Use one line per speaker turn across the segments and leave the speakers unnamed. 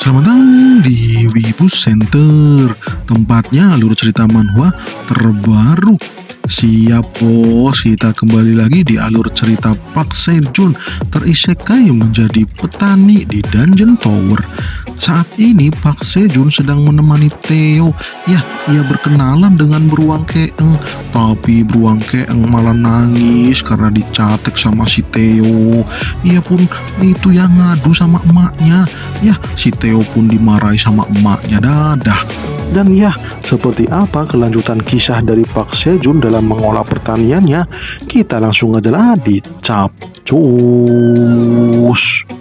Selamat datang di Wibu Center, tempatnya alur cerita manhwa terbaru. Siap bos, kita kembali lagi di alur cerita Park Sejun terisekai menjadi petani di Dungeon Tower. Saat ini Pak Sejun sedang menemani Theo. Ya, ia berkenalan dengan Beruang Keeng. Tapi Beruang Keeng malah nangis karena dicatek sama si Theo. Ia pun itu yang ngadu sama emaknya. Ya, si Theo pun dimarahi sama emaknya dadah. Dan ya, seperti apa kelanjutan kisah dari Pak Sejun dalam mengolah pertaniannya? Kita langsung aja lah dicap cus.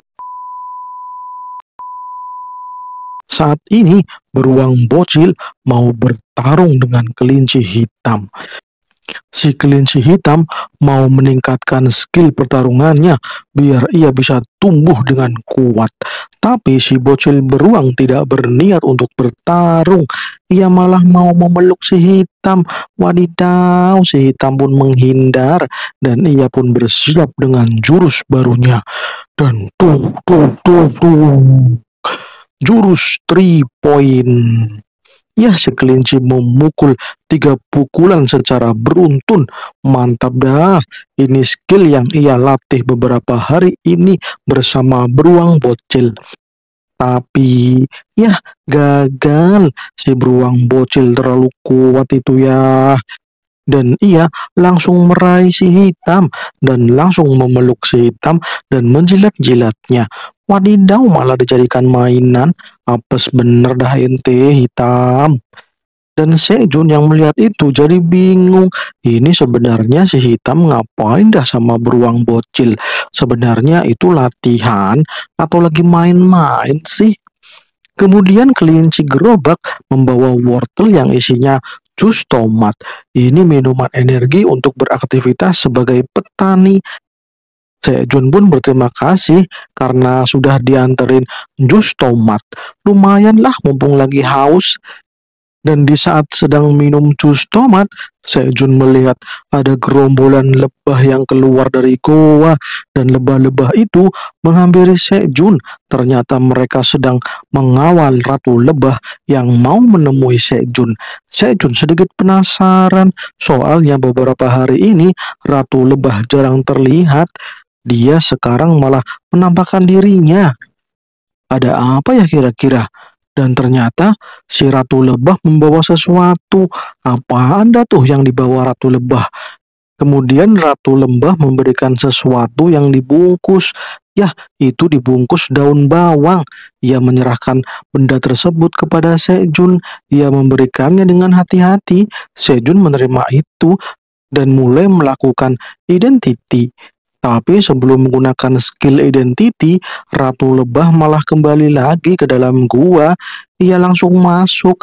saat ini beruang bocil mau bertarung dengan kelinci hitam. Si kelinci hitam mau meningkatkan skill pertarungannya biar ia bisa tumbuh dengan kuat. Tapi si bocil beruang tidak berniat untuk bertarung. Ia malah mau memeluk si hitam. Wadidaw, si hitam pun menghindar dan ia pun bersiap dengan jurus barunya. Dan tuh, tuh, tuh, tuh jurus 3 point. Ya, kelinci memukul tiga pukulan secara beruntun. Mantap dah. Ini skill yang ia latih beberapa hari ini bersama beruang bocil. Tapi, ya gagal. Si beruang bocil terlalu kuat itu ya. Dan ia langsung meraih si hitam dan langsung memeluk si hitam dan menjilat-jilatnya. Wadidaw malah dijadikan mainan. Apes bener dah ente hitam. Dan Sejun yang melihat itu jadi bingung. Ini sebenarnya si hitam ngapain dah sama beruang bocil? Sebenarnya itu latihan atau lagi main-main sih? Kemudian kelinci gerobak membawa wortel yang isinya jus tomat. Ini minuman energi untuk beraktivitas sebagai petani saya pun berterima kasih karena sudah dianterin jus tomat. Lumayanlah mumpung lagi haus. Dan di saat sedang minum jus tomat, Sejun melihat ada gerombolan lebah yang keluar dari goa dan lebah-lebah itu menghampiri Sejun. Ternyata mereka sedang mengawal ratu lebah yang mau menemui Sejun. Sejun sedikit penasaran soalnya beberapa hari ini ratu lebah jarang terlihat. Dia sekarang malah menampakkan dirinya. Ada apa ya kira-kira? Dan ternyata si Ratu Lebah membawa sesuatu. Apa anda tuh yang dibawa Ratu Lebah? Kemudian Ratu Lembah memberikan sesuatu yang dibungkus. Ya, itu dibungkus daun bawang. Ia menyerahkan benda tersebut kepada Sejun. Ia memberikannya dengan hati-hati. Sejun menerima itu dan mulai melakukan identiti. Tapi sebelum menggunakan skill identity, Ratu Lebah malah kembali lagi ke dalam gua. Ia langsung masuk.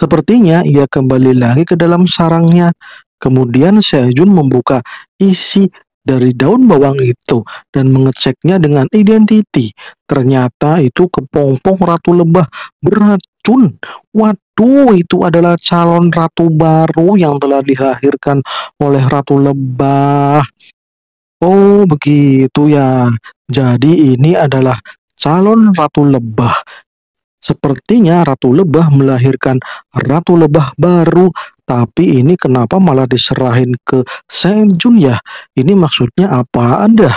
Sepertinya ia kembali lagi ke dalam sarangnya. Kemudian Sejun membuka isi dari daun bawang itu dan mengeceknya dengan identiti. Ternyata itu kepompong Ratu Lebah beracun. Waduh, itu adalah calon ratu baru yang telah dilahirkan oleh Ratu Lebah. Oh, begitu ya. Jadi ini adalah calon ratu lebah. Sepertinya ratu lebah melahirkan ratu lebah baru, tapi ini kenapa malah diserahin ke Sejun ya? Ini maksudnya apa Anda?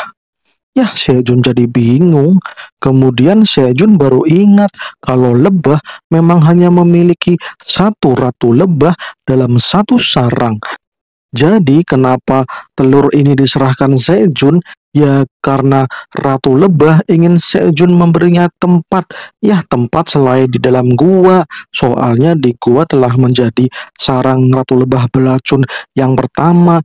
Ya, Sejun jadi bingung. Kemudian Sejun baru ingat kalau lebah memang hanya memiliki satu ratu lebah dalam satu sarang. Jadi kenapa telur ini diserahkan Sejun? Ya karena Ratu Lebah ingin Sejun memberinya tempat. Ya tempat selain di dalam gua. Soalnya di gua telah menjadi sarang Ratu Lebah Belacun yang pertama.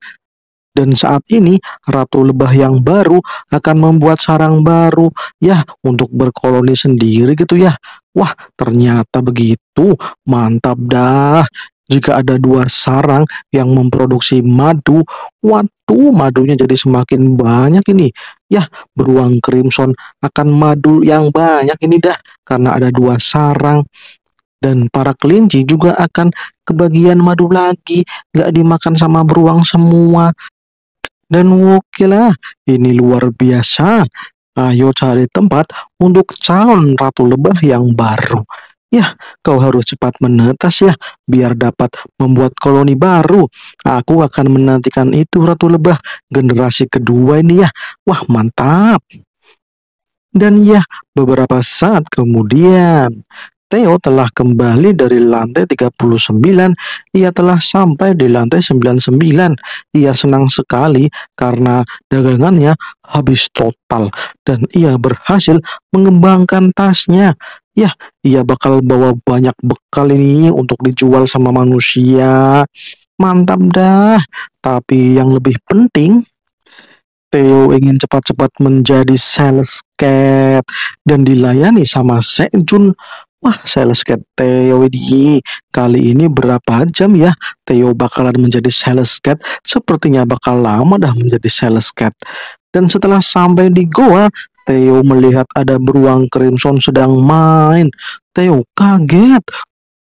Dan saat ini Ratu Lebah yang baru akan membuat sarang baru ya untuk berkoloni sendiri gitu ya. Wah ternyata begitu mantap dah jika ada dua sarang yang memproduksi madu, waduh madunya jadi semakin banyak ini. Ya, beruang crimson akan madu yang banyak ini dah karena ada dua sarang dan para kelinci juga akan kebagian madu lagi, gak dimakan sama beruang semua. Dan oke lah, ini luar biasa. Ayo cari tempat untuk calon ratu lebah yang baru. Ya, kau harus cepat menetas ya, biar dapat membuat koloni baru. Aku akan menantikan itu, Ratu Lebah, generasi kedua ini ya. Wah, mantap. Dan ya, beberapa saat kemudian, Theo telah kembali dari lantai 39, ia telah sampai di lantai 99. Ia senang sekali karena dagangannya habis total dan ia berhasil mengembangkan tasnya ya ia bakal bawa banyak bekal ini untuk dijual sama manusia. Mantap dah. Tapi yang lebih penting, Theo ingin cepat-cepat menjadi sales cat dan dilayani sama Sejun. Wah, sales cat Theo ini kali ini berapa jam ya? Theo bakalan menjadi sales cat. Sepertinya bakal lama dah menjadi sales cat. Dan setelah sampai di goa, Theo melihat ada beruang Crimson sedang main. Theo kaget.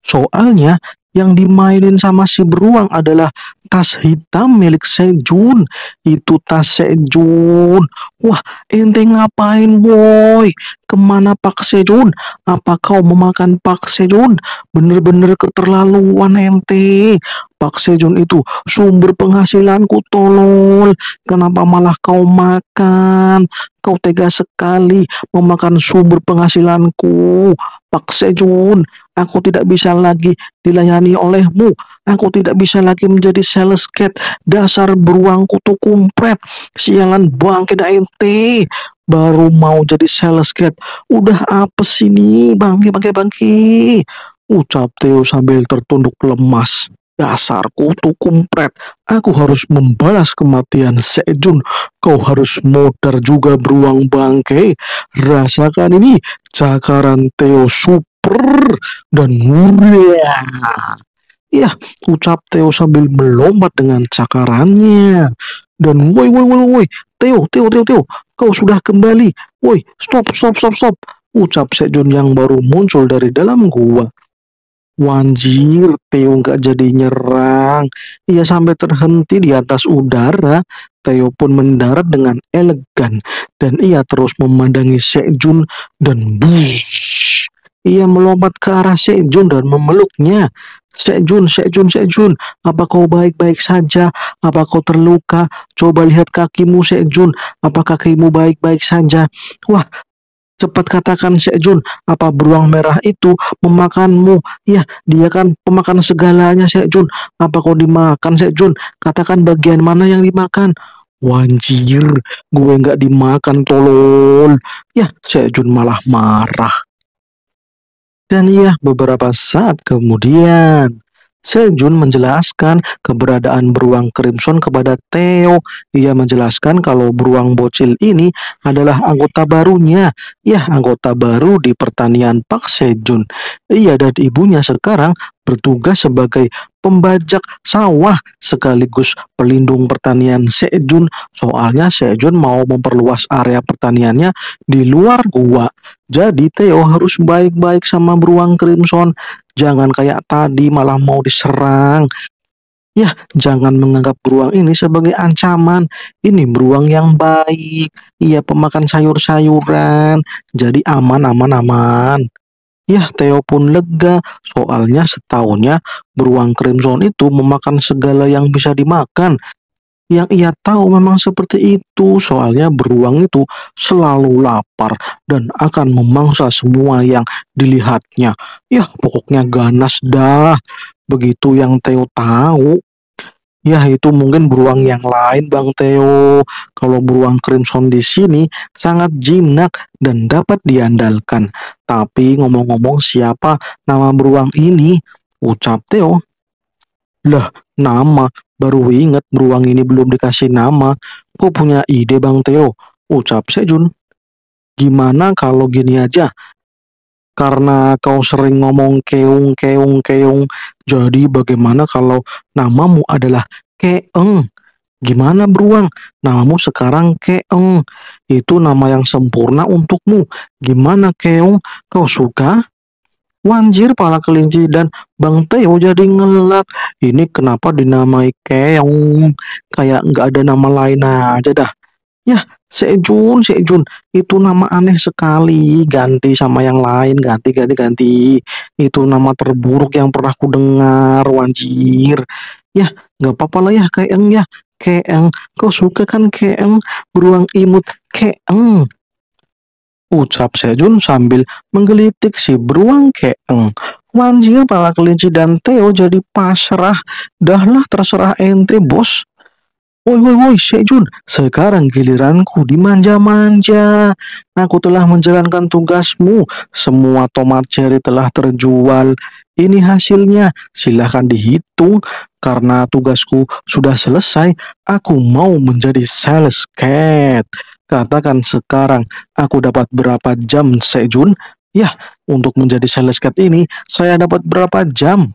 Soalnya yang dimainin sama si beruang adalah tas hitam milik Sejun. Itu tas Sejun. Wah, ente ngapain boy? Kemana Pak Sejun? Apa kau memakan Pak Sejun? Bener-bener keterlaluan ente. Pak Sejun itu sumber penghasilanku tolol. Kenapa malah kau makan? Kau tega sekali memakan sumber penghasilanku. Pak Sejun, aku tidak bisa lagi dilayani olehmu. Aku tidak bisa lagi menjadi sales cat. Dasar beruang kutu kumpret. Sialan bangke ente baru mau jadi sales cat udah apa sini bangke bangke bangke ucap Theo sambil tertunduk lemas Dasar kutu kumpret, aku harus membalas kematian Sejun. Kau harus modar juga beruang bangke. Rasakan ini, cakaran Teo super dan mulia. Ya, ucap Teo sambil melompat dengan cakarannya. Dan woi woi woi woi, Teo, Teo, Teo, Teo, kau sudah kembali. Woi, stop, stop, stop, stop. Ucap Sejun yang baru muncul dari dalam gua. Wanjir, Theo nggak jadi nyerang. Ia sampai terhenti di atas udara. Theo pun mendarat dengan elegan dan ia terus memandangi Sejun dan bush. Ia melompat ke arah Sejun dan memeluknya. Sejun, Sejun, Sejun, apa kau baik-baik saja? Apa kau terluka? Coba lihat kakimu, Sejun. Apa kakimu baik-baik saja? Wah, Cepat katakan Jun, apa beruang merah itu memakanmu? Ya, dia kan pemakan segalanya Jun. Apa kau dimakan Jun? Katakan bagian mana yang dimakan? Wanjir, gue nggak dimakan tolol. Ya, Jun malah marah. Dan iya, beberapa saat kemudian, Sejun menjelaskan keberadaan beruang Crimson kepada Theo. Ia menjelaskan kalau beruang bocil ini adalah anggota barunya. Ya, anggota baru di pertanian Pak Sejun. Ia dan ibunya sekarang bertugas sebagai pembajak sawah sekaligus pelindung pertanian Sejun. Soalnya Sejun mau memperluas area pertaniannya di luar gua. Jadi Theo harus baik-baik sama beruang Crimson. Jangan kayak tadi malah mau diserang. Ya, jangan menganggap beruang ini sebagai ancaman. Ini beruang yang baik. Ia pemakan sayur-sayuran. Jadi aman, aman, aman. Ya, Theo pun lega. Soalnya setahunnya beruang crimson itu memakan segala yang bisa dimakan yang ia tahu memang seperti itu, soalnya beruang itu selalu lapar dan akan memangsa semua yang dilihatnya. ya pokoknya ganas dah. Begitu yang Theo tahu. Ya, itu mungkin beruang yang lain, Bang Theo. Kalau beruang crimson di sini sangat jinak dan dapat diandalkan. Tapi ngomong-ngomong siapa nama beruang ini? Ucap Theo. Lah, nama Baru inget beruang ini belum dikasih nama. Kok punya ide Bang Teo? Ucap Sejun. Gimana kalau gini aja? Karena kau sering ngomong keung keung keung. Jadi bagaimana kalau namamu adalah Keeng? Gimana beruang? Namamu sekarang Keong. Itu nama yang sempurna untukmu. Gimana Keong? Kau suka? Wanjir pala kelinci dan Bang Teo jadi ngelak. Ini kenapa dinamai keong? Kayak nggak ada nama lain aja dah. Ya, Sejun, Sejun, itu nama aneh sekali. Ganti sama yang lain, ganti, ganti, ganti. Itu nama terburuk yang pernah ku dengar, Wanjir. Ya, nggak apa-apa lah ya, keeng ya. Keeng, kau suka kan keeng? Beruang imut, keeng ucap Sejun sambil menggelitik si beruang keeng. Wanjir pala kelinci dan Theo jadi pasrah. Dahlah terserah ente bos. Woi woi woi Sejun, sekarang giliranku dimanja-manja. Aku telah menjalankan tugasmu. Semua tomat cherry telah terjual. Ini hasilnya, silahkan dihitung. Karena tugasku sudah selesai, aku mau menjadi sales cat. Katakan sekarang, aku dapat berapa jam Sejun? Yah, untuk menjadi sales cat ini, saya dapat berapa jam?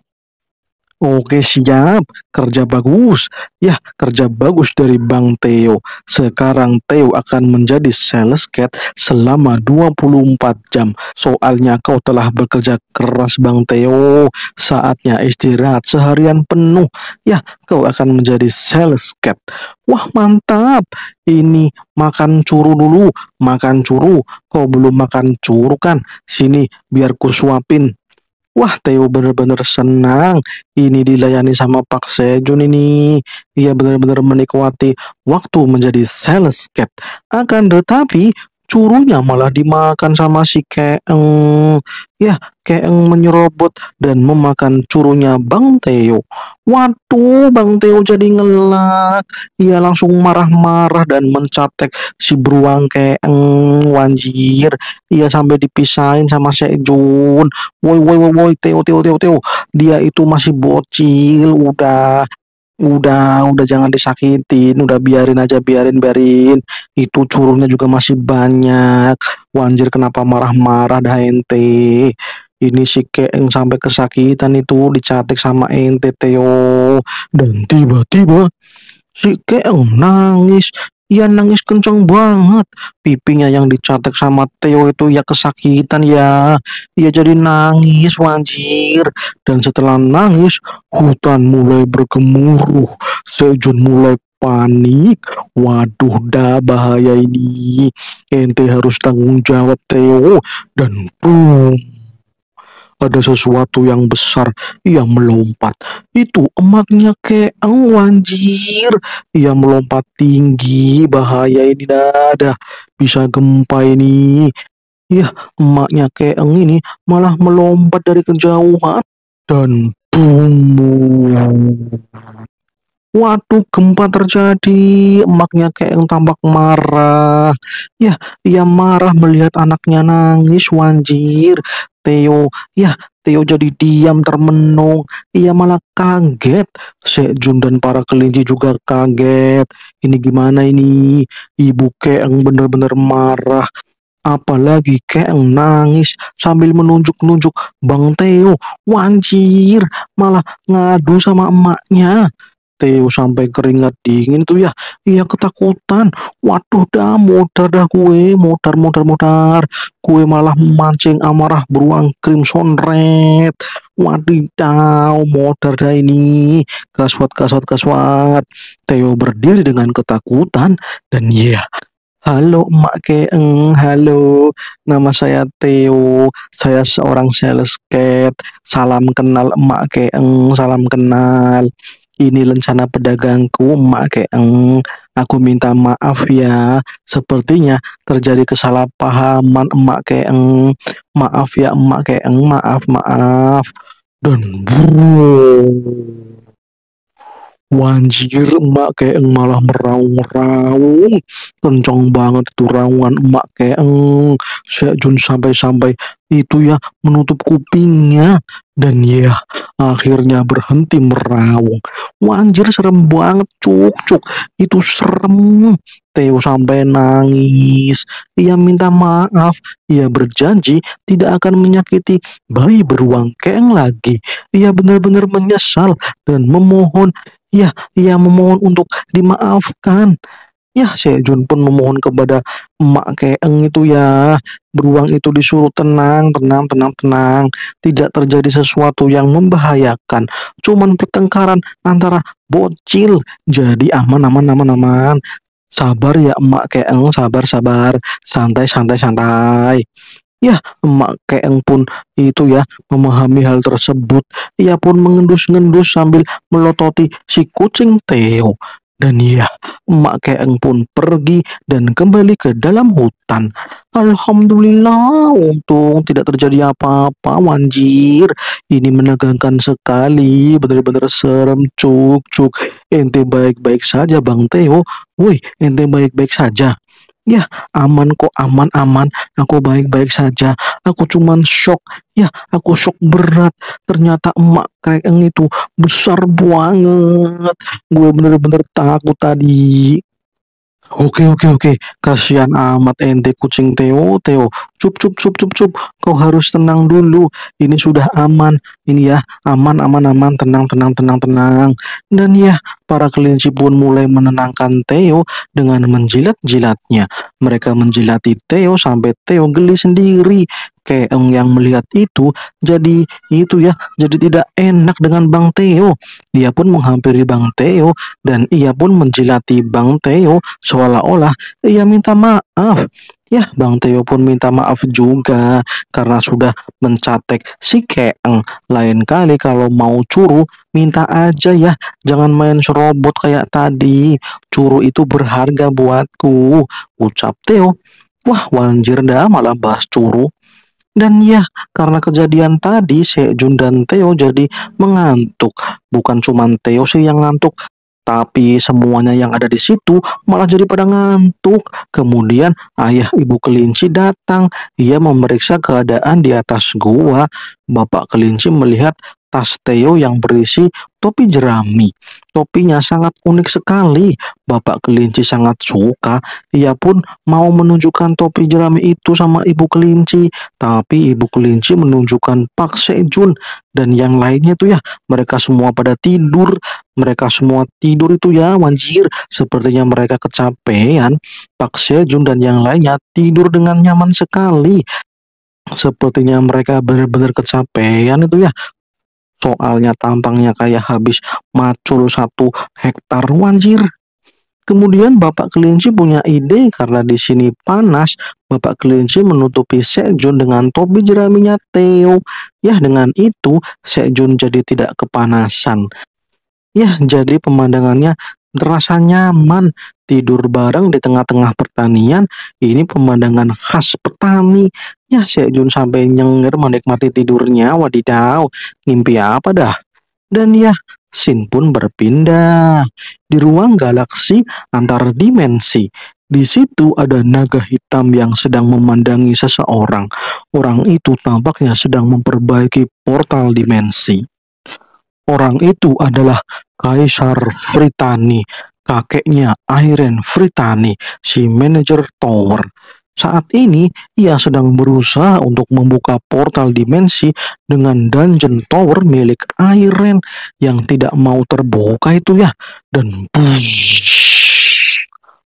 Oke siap, kerja bagus. Ya, kerja bagus dari Bang Theo. Sekarang Theo akan menjadi sales cat selama 24 jam. Soalnya kau telah bekerja keras Bang Theo. Saatnya istirahat seharian penuh. Ya, kau akan menjadi sales cat. Wah mantap, ini makan curu dulu, makan curu. Kau belum makan curu kan? Sini biar ku suapin. Wah, Theo bener-bener senang. Ini dilayani sama Pak Sejun ini. Ia bener-bener menikmati waktu menjadi sales cat. Akan tetapi, curunya malah dimakan sama si keeng. Ya, keeng menyerobot dan memakan curunya Bang Teo. Waduh, Bang Teo jadi ngelak. Ia langsung marah-marah dan mencatek si beruang keeng wanjir. Ia sampai dipisahin sama Sejun. Woi, woi, woi, woi, Teo, Teo, Teo, Teo. Dia itu masih bocil, udah udah udah jangan disakitin udah biarin aja biarin biarin itu curungnya juga masih banyak wanjir kenapa marah-marah dah ente ini si kek yang sampai kesakitan itu dicatik sama ente Teo dan tiba-tiba si kek nangis ia nangis kencang banget. Pipinya yang dicatek sama Theo itu ya kesakitan ya. Ia jadi nangis wajir Dan setelah nangis, hutan mulai bergemuruh. Sejun mulai panik. Waduh dah bahaya ini. Ente harus tanggung jawab Theo. Dan boom. Ada sesuatu yang besar. Ia melompat. Itu emaknya keeng wanjir. Ia melompat tinggi. Bahaya ini dada. Bisa gempa ini. ya emaknya keeng ini malah melompat dari kejauhan. Dan bumbu waduh gempa terjadi emaknya kayak yang tampak marah ya ia marah melihat anaknya nangis wanjir Theo ya Theo jadi diam termenung ia malah kaget Sejun dan para kelinci juga kaget ini gimana ini ibu kayak yang bener-bener marah Apalagi yang nangis sambil menunjuk-nunjuk Bang Theo, wanjir, malah ngadu sama emaknya. Theo sampai keringat dingin tuh ya iya ketakutan waduh dah modar dah gue modar modar modar gue malah mancing amarah beruang crimson red wadidaw modar dah ini gaswat gaswat gaswat Theo berdiri dengan ketakutan dan ya yeah, Halo emak Keeng, halo. Nama saya Theo. Saya seorang sales cat. Salam kenal emak Keeng, salam kenal ini lencana pedagangku kayak keeng aku minta maaf ya sepertinya terjadi kesalahpahaman emak keeng maaf ya emak keeng maaf maaf dan bu. Wanjir emak kayak eng malah meraung-raung kencang banget itu raungan emak kayak eng Jun sampai-sampai itu ya menutup kupingnya dan ya akhirnya berhenti meraung. Wanjir serem banget cuk cuk itu serem. Theo sampai nangis. Ia minta maaf. Ia berjanji tidak akan menyakiti bayi beruang keng lagi. Ia benar-benar menyesal dan memohon Ya, ia ya memohon untuk dimaafkan. Ya, Sejun pun memohon kepada emak keeng itu ya. Beruang itu disuruh tenang, tenang, tenang, tenang. Tidak terjadi sesuatu yang membahayakan. Cuman pertengkaran antara bocil. Jadi aman, aman, aman, aman. Sabar ya emak keeng, sabar, sabar. Santai, santai, santai. Ya, emak keeng pun itu ya memahami hal tersebut. Ia pun mengendus-ngendus sambil melototi si kucing Theo. Dan ya, emak keeng pun pergi dan kembali ke dalam hutan. Alhamdulillah, untung tidak terjadi apa-apa, wanjir. Ini menegangkan sekali, benar-benar serem, cuk, cuk. Ente baik-baik saja, Bang Theo. Woi, ente baik-baik saja. Ya, aman kok, aman-aman. Aku baik-baik saja. Aku cuman shock. Ya, aku shock berat. Ternyata emak yang itu besar banget. Gue bener-bener takut tadi. Oke oke oke, kasihan amat ente kucing Teo, Teo. Cup cup cup cup cup. Kau harus tenang dulu. Ini sudah aman. Ini ya, aman aman aman, tenang tenang tenang tenang. Dan ya, para kelinci pun mulai menenangkan Teo dengan menjilat-jilatnya. Mereka menjilati Teo sampai Teo geli sendiri. Keeng yang melihat itu jadi itu ya, jadi tidak enak dengan Bang Teo. Dia pun menghampiri Bang Teo dan ia pun menjilati Bang Teo seolah-olah ia minta maaf. Ya, Bang Teo pun minta maaf juga karena sudah mencatek si Keeng. Lain kali kalau mau curu, minta aja ya. Jangan main serobot kayak tadi. Curu itu berharga buatku, ucap Teo. Wah, Wanjir dah malah bahas curu. Dan ya, karena kejadian tadi, Sejun dan Theo jadi mengantuk. Bukan cuma Theo sih yang ngantuk, tapi semuanya yang ada di situ malah jadi pada ngantuk. Kemudian ayah ibu kelinci datang. Ia memeriksa keadaan di atas gua. Bapak kelinci melihat tas Theo yang berisi topi jerami. Topinya sangat unik sekali. Bapak kelinci sangat suka. Ia pun mau menunjukkan topi jerami itu sama ibu kelinci. Tapi ibu kelinci menunjukkan Pak Sejun dan yang lainnya tuh ya. Mereka semua pada tidur. Mereka semua tidur itu ya wajir. Sepertinya mereka kecapean. Pak Sejun dan yang lainnya tidur dengan nyaman sekali. Sepertinya mereka benar-benar kecapean itu ya soalnya tampangnya kayak habis macul satu hektar wanjir. Kemudian Bapak Kelinci punya ide karena di sini panas, Bapak Kelinci menutupi Sejun dengan topi jeraminya Theo. ya dengan itu Sejun jadi tidak kepanasan. ya jadi pemandangannya Terasa nyaman tidur bareng di tengah-tengah pertanian. Ini pemandangan khas petani. Ya, Jun sampai nyengir menikmati tidurnya. Wadidaw, mimpi apa dah? Dan ya, Sin pun berpindah di ruang galaksi antar dimensi. Di situ ada naga hitam yang sedang memandangi seseorang. Orang itu tampaknya sedang memperbaiki portal dimensi. Orang itu adalah Kaisar Fritani, kakeknya Irene Fritani, si manajer tower. Saat ini, ia sedang berusaha untuk membuka portal dimensi dengan dungeon tower milik Irene yang tidak mau terbuka itu ya. Dan buzz,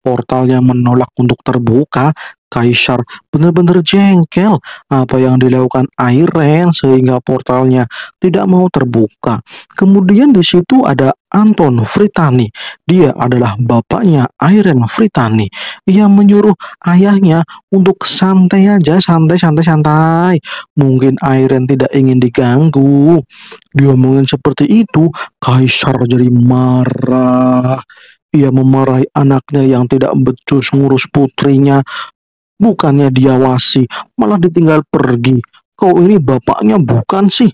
portalnya menolak untuk terbuka Kaisar benar-benar jengkel apa yang dilakukan Airen sehingga portalnya tidak mau terbuka. Kemudian di situ ada Anton Fritani. Dia adalah bapaknya Airen Fritani. Ia menyuruh ayahnya untuk santai aja, santai, santai, santai. Mungkin Airen tidak ingin diganggu. Dia mungkin seperti itu, Kaisar jadi marah ia memarahi anaknya yang tidak becus ngurus putrinya Bukannya diawasi, malah ditinggal pergi. Kau ini bapaknya bukan sih?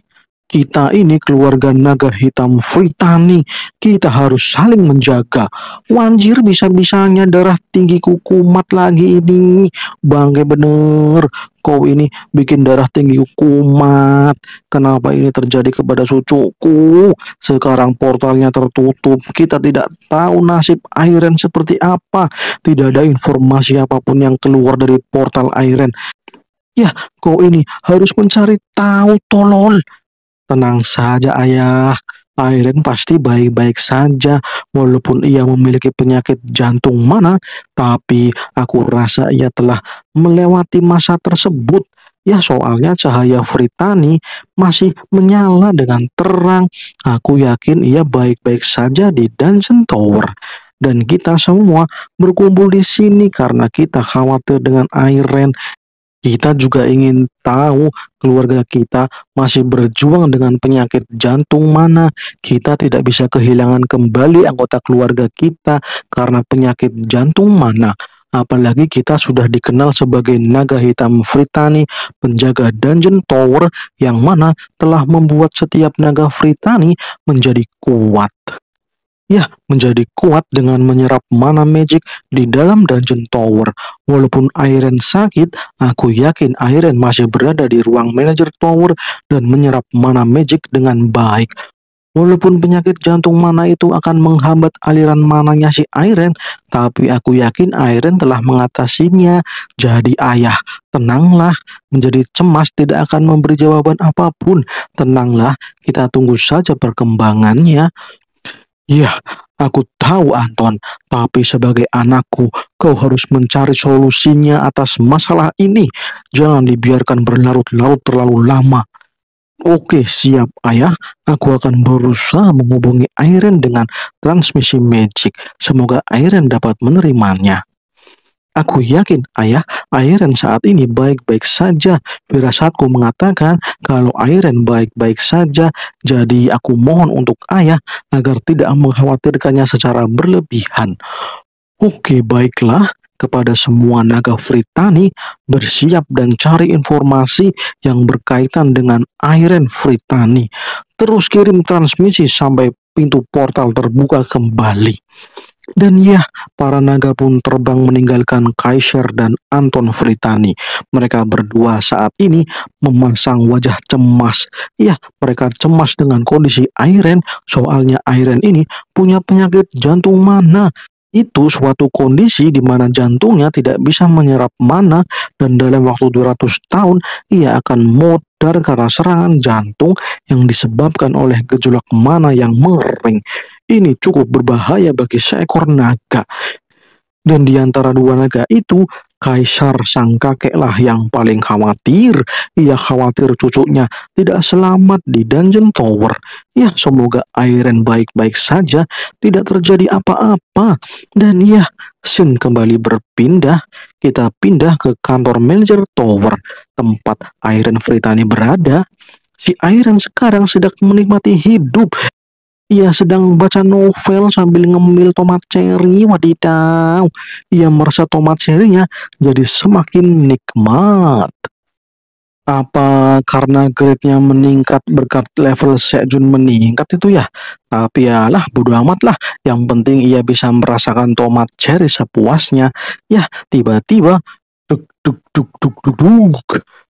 Kita ini keluarga naga hitam Fritani, kita harus saling menjaga. Wanjir bisa-bisanya darah tinggi kuku mat lagi ini. Bangke bener, kau ini bikin darah tinggi kuku mat. Kenapa ini terjadi kepada cucuku? Sekarang portalnya tertutup, kita tidak tahu nasib Iron seperti apa. Tidak ada informasi apapun yang keluar dari portal Iron. Ya, kau ini harus mencari tahu tolol. Tenang saja ayah, Airen pasti baik-baik saja walaupun ia memiliki penyakit jantung mana, tapi aku rasa ia telah melewati masa tersebut. Ya soalnya cahaya Fritani masih menyala dengan terang. Aku yakin ia baik-baik saja di Dungeon Tower. Dan kita semua berkumpul di sini karena kita khawatir dengan Airen kita juga ingin tahu keluarga kita masih berjuang dengan penyakit jantung mana. Kita tidak bisa kehilangan kembali anggota keluarga kita karena penyakit jantung mana. Apalagi kita sudah dikenal sebagai naga hitam Fritani, penjaga dungeon tower yang mana telah membuat setiap naga Fritani menjadi kuat. Ya, menjadi kuat dengan menyerap mana magic di dalam dungeon tower. Walaupun Iron sakit, aku yakin Iron masih berada di ruang manager tower dan menyerap mana magic dengan baik. Walaupun penyakit jantung mana itu akan menghambat aliran mananya si Iron, tapi aku yakin Iron telah mengatasinya. Jadi ayah, tenanglah, menjadi cemas tidak akan memberi jawaban apapun. Tenanglah, kita tunggu saja perkembangannya. Ya, aku tahu Anton, tapi sebagai anakku, kau harus mencari solusinya atas masalah ini. Jangan dibiarkan berlarut-larut terlalu lama. Oke, siap ayah. Aku akan berusaha menghubungi Airen dengan transmisi magic. Semoga Airen dapat menerimanya. Aku yakin, ayah, Airen saat ini baik-baik saja. Firasatku mengatakan kalau Airen baik-baik saja, jadi aku mohon untuk ayah agar tidak mengkhawatirkannya secara berlebihan. Oke, baiklah. Kepada semua naga Fritani, bersiap dan cari informasi yang berkaitan dengan Airen Fritani. Terus kirim transmisi sampai pintu portal terbuka kembali. Dan ya, para naga pun terbang meninggalkan Kaiser dan Anton Fritani. Mereka berdua saat ini memasang wajah cemas. Ya, mereka cemas dengan kondisi Airen. Soalnya Airen ini punya penyakit jantung mana itu suatu kondisi di mana jantungnya tidak bisa menyerap mana dan dalam waktu 200 tahun ia akan modar karena serangan jantung yang disebabkan oleh gejolak mana yang mengering. Ini cukup berbahaya bagi seekor naga. Dan di antara dua naga itu, Kaisar sang kakeklah yang paling khawatir. Ia khawatir cucunya tidak selamat di Dungeon Tower. Ya, semoga Iron baik-baik saja, tidak terjadi apa-apa. Dan ya, Sin kembali berpindah. Kita pindah ke kantor Manager Tower, tempat Iron Fritani berada. Si Iron sekarang sedang menikmati hidup. Ia sedang baca novel sambil ngemil tomat cherry. Wadidaw, ia merasa tomat cerinya jadi semakin nikmat. Apa karena grade-nya meningkat berkat level Sejun meningkat itu ya? Tapi ya lah, bodo amat lah. Yang penting ia bisa merasakan tomat cherry sepuasnya. Ya, tiba-tiba duk duk duk duk duk duk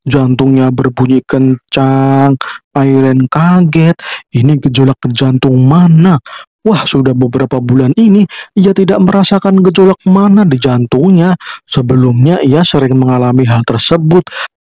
Jantungnya berbunyi kencang. Aileen kaget. Ini gejolak ke jantung mana? Wah, sudah beberapa bulan ini ia tidak merasakan gejolak mana di jantungnya. Sebelumnya ia sering mengalami hal tersebut,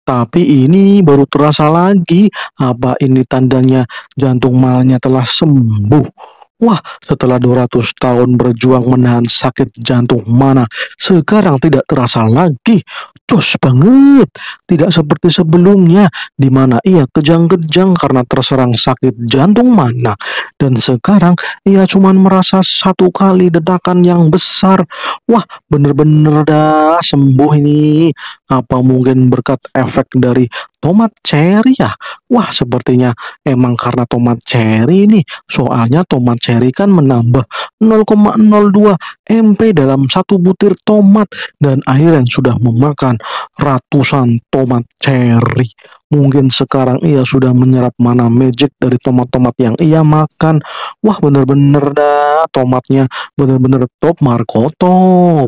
tapi ini baru terasa lagi. Apa ini tandanya jantung malnya telah sembuh? Wah, setelah 200 tahun berjuang menahan sakit jantung mana, sekarang tidak terasa lagi. Jos banget. Tidak seperti sebelumnya, di mana ia kejang-kejang karena terserang sakit jantung mana. Dan sekarang ia cuma merasa satu kali dedakan yang besar. Wah, bener-bener dah sembuh ini. Apa mungkin berkat efek dari tomat cherry ya? Wah, sepertinya emang karena tomat cherry ini. Soalnya tomat cherry seri kan menambah 0,02 MP dalam satu butir tomat dan akhirnya sudah memakan ratusan tomat cherry. Mungkin sekarang ia sudah menyerap mana magic dari tomat-tomat yang ia makan. Wah bener-bener dah tomatnya bener-bener top Marco top.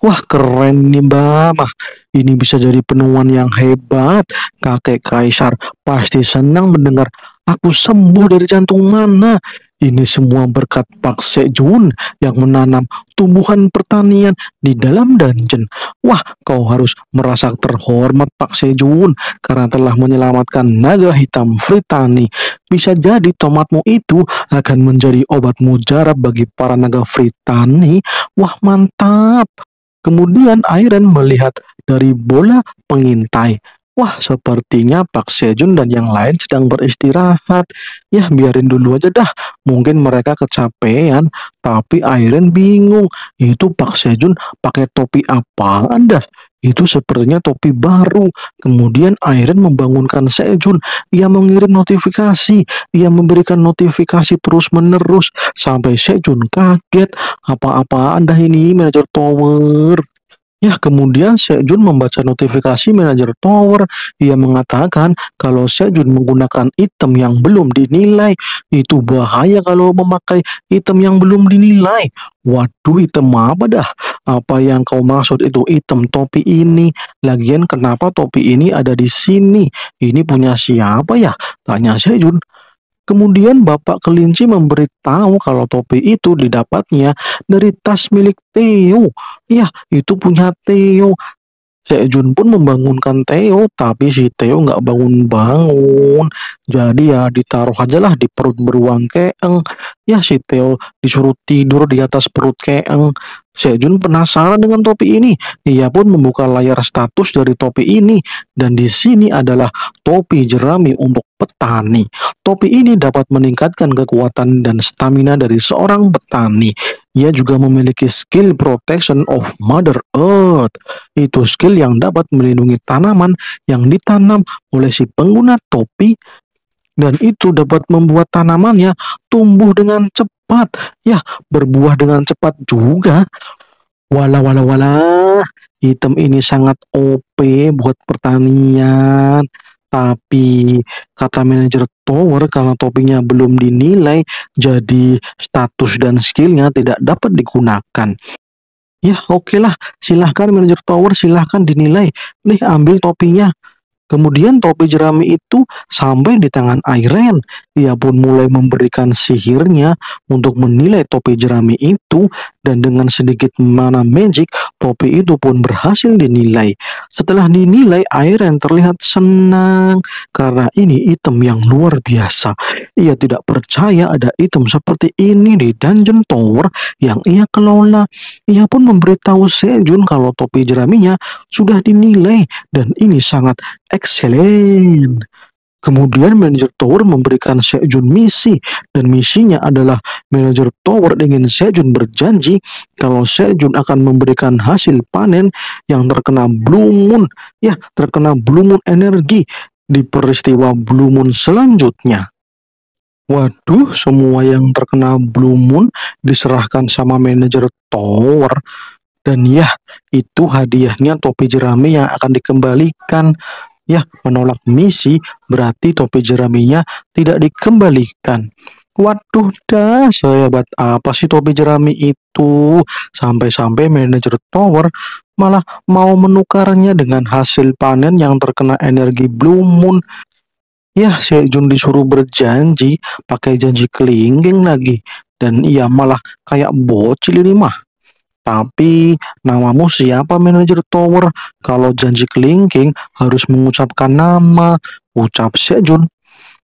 Wah keren nih Mbak Ini bisa jadi penemuan yang hebat. Kakek Kaisar pasti senang mendengar aku sembuh dari jantung mana. Nah. Ini semua berkat Pak Sejun yang menanam tumbuhan pertanian di dalam dungeon. Wah, kau harus merasa terhormat Pak Sejun karena telah menyelamatkan naga hitam Fritani. Bisa jadi tomatmu itu akan menjadi obat mujarab bagi para naga Fritani. Wah, mantap. Kemudian Iron melihat dari bola pengintai. Wah, sepertinya Pak Sejun dan yang lain sedang beristirahat. Ya, biarin dulu aja dah. Mungkin mereka kecapean, tapi Airen bingung. Itu Pak Sejun pakai topi apa, anda? Itu sepertinya topi baru. Kemudian Airen membangunkan Sejun. Ia mengirim notifikasi. Ia memberikan notifikasi terus-menerus. Sampai Sejun kaget. apa apa anda ini manajer tower? Ya, kemudian Sejun membaca notifikasi manajer tower. Ia mengatakan kalau Sejun menggunakan item yang belum dinilai, itu bahaya kalau memakai item yang belum dinilai. Waduh, item apa dah? Apa yang kau maksud itu item topi ini? Lagian kenapa topi ini ada di sini? Ini punya siapa ya? Tanya Sejun. Kemudian bapak kelinci memberitahu kalau topi itu didapatnya dari tas milik Theo. Ya, itu punya Theo. Sejun pun membangunkan Theo, tapi si Theo nggak bangun-bangun. Jadi ya ditaruh aja lah di perut beruang keeng. Ya si Theo disuruh tidur di atas perut keeng. Sejun penasaran dengan topi ini. Ia pun membuka layar status dari topi ini dan di sini adalah topi jerami untuk petani. Topi ini dapat meningkatkan kekuatan dan stamina dari seorang petani. Ia juga memiliki skill protection of Mother Earth. Itu skill yang dapat melindungi tanaman yang ditanam oleh si pengguna topi dan itu dapat membuat tanamannya tumbuh dengan cepat cepat. Ya, berbuah dengan cepat juga. Wala wala wala, item ini sangat OP buat pertanian. Tapi kata manajer tower karena topinya belum dinilai, jadi status dan skillnya tidak dapat digunakan. Ya oke okay lah, silahkan manajer tower silahkan dinilai. Nih ambil topinya, Kemudian topi jerami itu sampai di tangan Airen. Ia pun mulai memberikan sihirnya untuk menilai topi jerami itu dan dengan sedikit mana magic topi itu pun berhasil dinilai. Setelah dinilai, air yang terlihat senang karena ini item yang luar biasa. Ia tidak percaya ada item seperti ini di Dungeon Tower yang ia kelola. Ia pun memberitahu Sejun kalau topi jeraminya sudah dinilai dan ini sangat excellent. Kemudian manajer Tower memberikan Sejun misi dan misinya adalah manajer Tower ingin Sejun berjanji kalau Sejun akan memberikan hasil panen yang terkena Blue Moon ya terkena Blue Moon energi di peristiwa Blue Moon selanjutnya. Waduh, semua yang terkena Blue Moon diserahkan sama manajer Tower. Dan ya, itu hadiahnya topi jerami yang akan dikembalikan Ya, menolak misi berarti topi jeraminya tidak dikembalikan. Waduh dah, sehebat apa sih topi jerami itu? Sampai-sampai manajer tower malah mau menukarnya dengan hasil panen yang terkena energi blue moon. Ya, Jun disuruh berjanji pakai janji kelingking lagi dan ia malah kayak bocil ini mah. Tapi namamu siapa manajer tower? Kalau janji kelingking harus mengucapkan nama, ucap Sejun.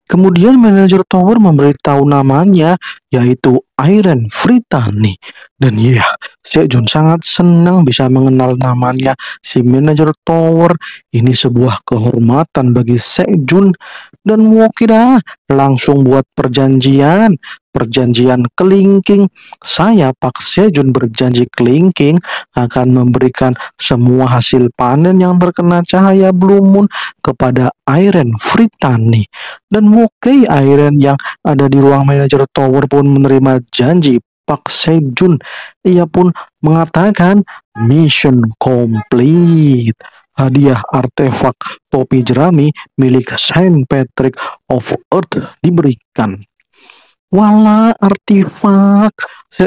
Kemudian manajer tower memberitahu namanya yaitu Iron Fritani. Dan ya, Sejun sangat senang bisa mengenal namanya si manajer tower. Ini sebuah kehormatan bagi Sejun dan Wokida langsung buat perjanjian perjanjian kelingking. Saya Pak Sejun berjanji kelingking akan memberikan semua hasil panen yang terkena cahaya blue moon kepada Iron Fritani. Dan Wokei Iron yang ada di ruang manajer tower pun menerima janji Pak Sejun. Ia pun mengatakan mission complete hadiah artefak topi jerami milik Saint Patrick of Earth diberikan. Wala artifak,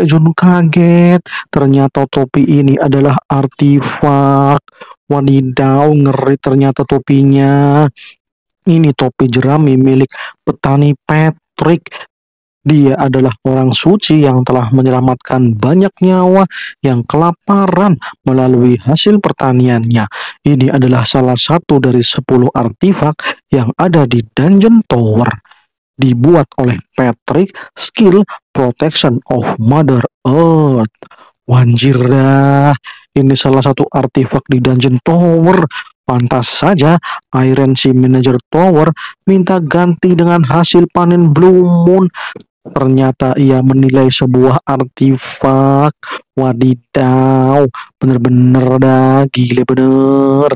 jun kaget. Ternyata topi ini adalah artifak. Wadidaw, ngeri ternyata topinya. Ini topi jerami milik petani Patrick. Dia adalah orang suci yang telah menyelamatkan banyak nyawa yang kelaparan melalui hasil pertaniannya. Ini adalah salah satu dari 10 artifak yang ada di Dungeon Tower dibuat oleh Patrick Skill Protection of Mother Earth. Wanjir dah, ini salah satu artefak di Dungeon Tower. Pantas saja Iron Sea Manager Tower minta ganti dengan hasil panen Blue Moon. Ternyata ia menilai sebuah artefak. Wadidaw, bener-bener dah, gile bener.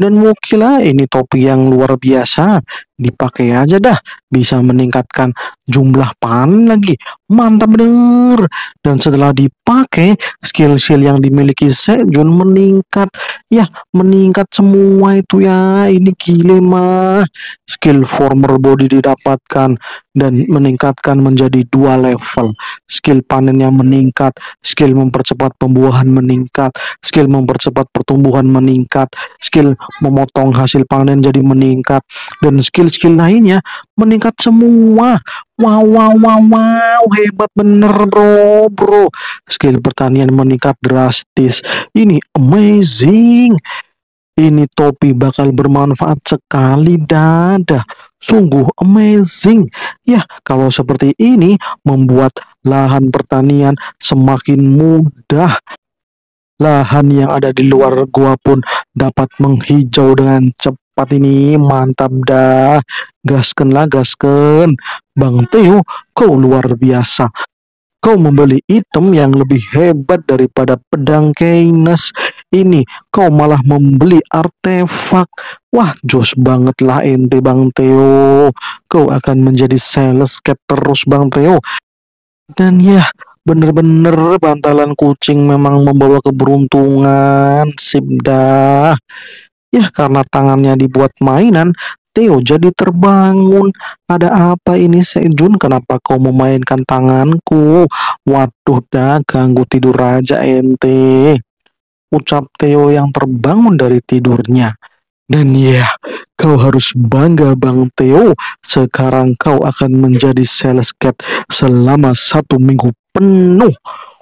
Dan mukila ini topi yang luar biasa, dipakai aja dah, bisa meningkatkan jumlah panen lagi. Mantap bener. Dan setelah dipakai, skill-skill yang dimiliki Sejun meningkat. Ya, meningkat semua itu ya. Ini gile mah. Skill former body didapatkan, dan meningkatkan menjadi dua level. Skill panennya meningkat, skill mempercepat pembuahan meningkat, skill mempercepat pertumbuhan meningkat, skill memotong hasil panen jadi meningkat, dan skill-skill lainnya meningkat semua. Wow, wow, wow, wow, hebat bener bro, bro. Skill pertanian meningkat drastis. Ini amazing. Ini topi bakal bermanfaat sekali dadah. Sungguh amazing. Ya, kalau seperti ini membuat lahan pertanian semakin mudah. Lahan yang ada di luar gua pun dapat menghijau dengan cepat ini. Mantap dah. Gaskenlah, gasken. Bang Teo, kau luar biasa. Kau membeli item yang lebih hebat daripada pedang Keynes ini. Kau malah membeli artefak. Wah, jos banget lah ente Bang Teo. Kau akan menjadi sales cat terus Bang Teo. Dan ya, bener-bener bantalan kucing memang membawa keberuntungan sip dah ya karena tangannya dibuat mainan Theo jadi terbangun. Ada apa ini Sejun? Kenapa kau memainkan tanganku? Waduh dah ganggu tidur raja ente. Ucap Theo yang terbangun dari tidurnya. Dan ya, kau harus bangga Bang Theo. Sekarang kau akan menjadi sales cat selama satu minggu penuh.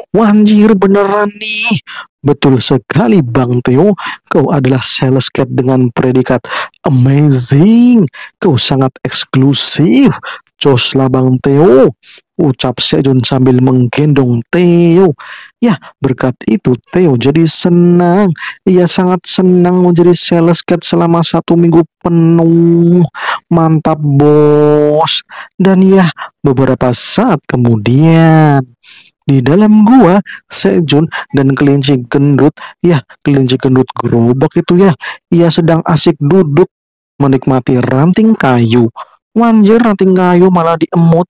Wanjir beneran nih. Betul sekali Bang Teo, kau adalah sales cat dengan predikat amazing. Kau sangat eksklusif. Joslah Bang Teo, ucap Sejun sambil menggendong Teo. Ya, berkat itu Teo jadi senang. Ia sangat senang menjadi sales cat selama satu minggu penuh. Mantap bos. Dan ya, beberapa saat kemudian di dalam gua, Sejun dan kelinci gendut, ya kelinci gendut gerobak itu ya, ia sedang asik duduk menikmati ranting kayu. Wanjir ranting kayu malah diemut.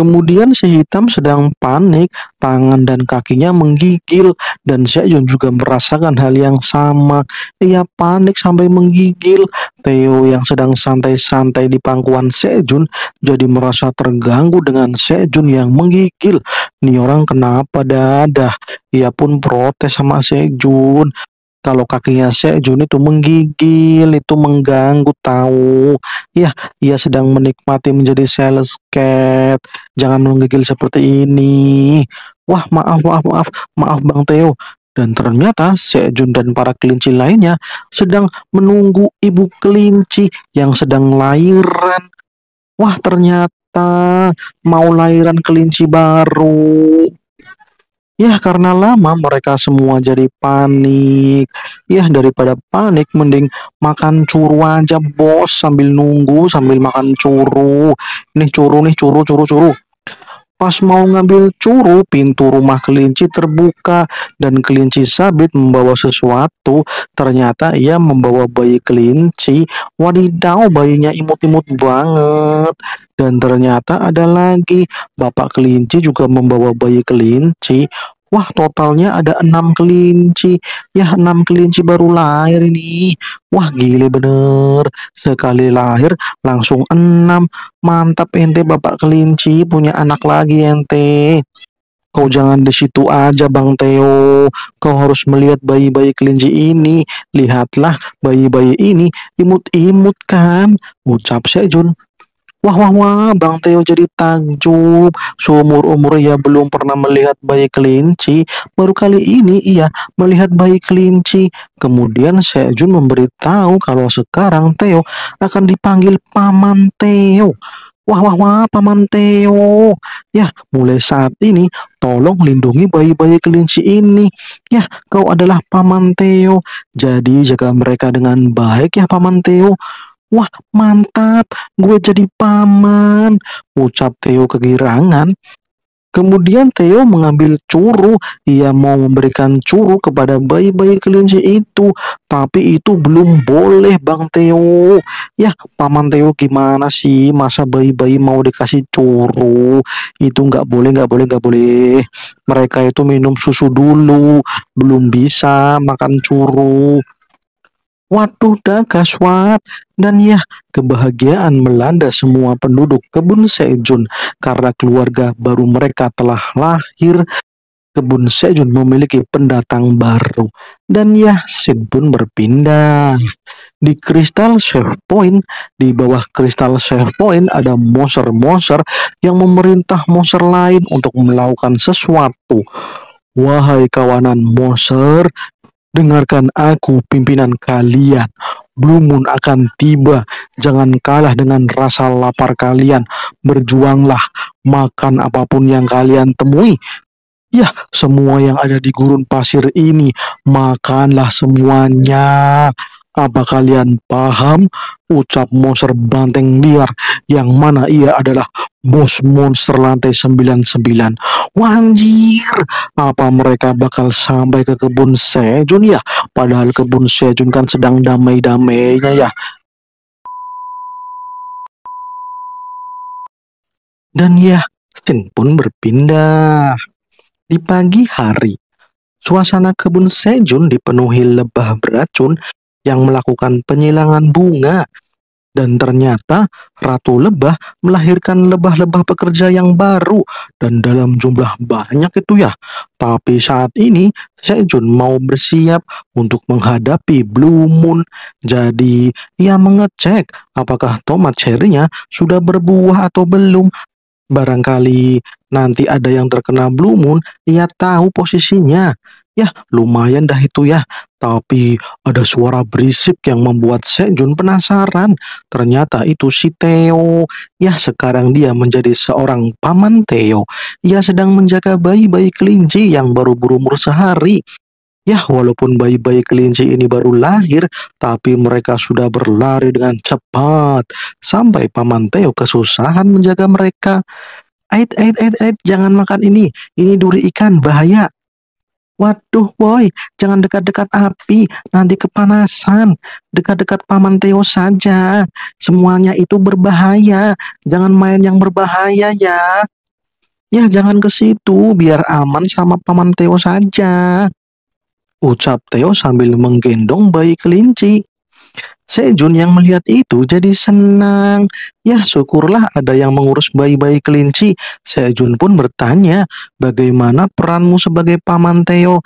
Kemudian si hitam sedang panik, tangan dan kakinya menggigil dan Sejun juga merasakan hal yang sama. Ia panik sampai menggigil. Theo yang sedang santai-santai di pangkuan Sejun jadi merasa terganggu dengan Sejun yang menggigil. Ini orang kenapa dadah? Ia pun protes sama Sejun kalau kakinya Syekh Juni itu menggigil itu mengganggu tahu ya ia sedang menikmati menjadi sales cat jangan menggigil seperti ini wah maaf maaf maaf maaf Bang Teo dan ternyata Sejun dan para kelinci lainnya sedang menunggu ibu kelinci yang sedang lahiran. Wah ternyata mau lahiran kelinci baru. Ya karena lama mereka semua jadi panik. Ya daripada panik mending makan curu aja bos sambil nunggu sambil makan curu. Nih curu nih curu curu curu. Pas mau ngambil curu, pintu rumah kelinci terbuka dan kelinci sabit membawa sesuatu. Ternyata ia membawa bayi kelinci. Wadidaw, bayinya imut-imut banget. Dan ternyata ada lagi, bapak kelinci juga membawa bayi kelinci. Wah, totalnya ada enam kelinci. Ya, enam kelinci baru lahir ini. Wah, gile bener. Sekali lahir langsung enam. Mantap ente bapak kelinci punya anak lagi ente. Kau jangan di situ aja Bang Teo. Kau harus melihat bayi-bayi kelinci ini. Lihatlah bayi-bayi ini imut-imut kan. Ucap Sejun Wah wah wah, Bang Teo jadi takjub. Seumur umur ia belum pernah melihat bayi kelinci. Baru kali ini ia melihat bayi kelinci. Kemudian Sejun memberitahu kalau sekarang Teo akan dipanggil Paman Teo. Wah wah wah, Paman Teo. Ya, mulai saat ini tolong lindungi bayi-bayi kelinci ini. Ya, kau adalah Paman Teo. Jadi jaga mereka dengan baik ya Paman Teo. Wah mantap, gue jadi paman, ucap Theo kegirangan. Kemudian Theo mengambil curu, ia mau memberikan curu kepada bayi-bayi kelinci itu, tapi itu belum boleh Bang Theo. Ya, Paman Theo gimana sih masa bayi-bayi mau dikasih curu? Itu nggak boleh, nggak boleh, nggak boleh. Mereka itu minum susu dulu, belum bisa makan curu. Waduh daga suat dan ya kebahagiaan melanda semua penduduk kebun Sejun karena keluarga baru mereka telah lahir kebun Sejun memiliki pendatang baru dan ya Sin pun berpindah di kristal Save Point di bawah kristal Save Point ada monster-monster yang memerintah monster lain untuk melakukan sesuatu Wahai kawanan monster, Dengarkan aku, pimpinan kalian. Blue Moon akan tiba. Jangan kalah dengan rasa lapar kalian. Berjuanglah, makan apapun yang kalian temui. Ya, semua yang ada di gurun pasir ini, makanlah semuanya. Apa kalian paham? Ucap monster banteng liar yang mana ia adalah bos monster lantai 99. Wanjir, apa mereka bakal sampai ke kebun Sejun ya? Padahal kebun Sejun kan sedang damai-damainya ya. Dan ya, Sin pun berpindah. Di pagi hari, suasana kebun Sejun dipenuhi lebah beracun yang melakukan penyilangan bunga. Dan ternyata Ratu Lebah melahirkan lebah-lebah pekerja yang baru dan dalam jumlah banyak itu ya. Tapi saat ini Sejun mau bersiap untuk menghadapi Blue Moon. Jadi ia mengecek apakah tomat cherry-nya sudah berbuah atau belum. Barangkali nanti ada yang terkena Blue Moon, ia tahu posisinya. Ya, lumayan dah itu ya. Tapi ada suara berisik yang membuat Sejun penasaran. Ternyata itu si Theo. Ya, sekarang dia menjadi seorang paman Theo. Ia sedang menjaga bayi-bayi kelinci yang baru berumur sehari. Ya, walaupun bayi-bayi kelinci ini baru lahir, tapi mereka sudah berlari dengan cepat. Sampai Paman Theo kesusahan menjaga mereka. Ait, ait, ait, ait, jangan makan ini. Ini duri ikan, bahaya. Waduh boy, jangan dekat-dekat api, nanti kepanasan. Dekat-dekat paman Theo saja. Semuanya itu berbahaya. Jangan main yang berbahaya ya. Ya jangan ke situ, biar aman sama paman Theo saja. Ucap Theo sambil menggendong bayi kelinci. Sejun yang melihat itu jadi senang. Ya syukurlah ada yang mengurus bayi-bayi kelinci. Sejun pun bertanya, bagaimana peranmu sebagai paman Teo?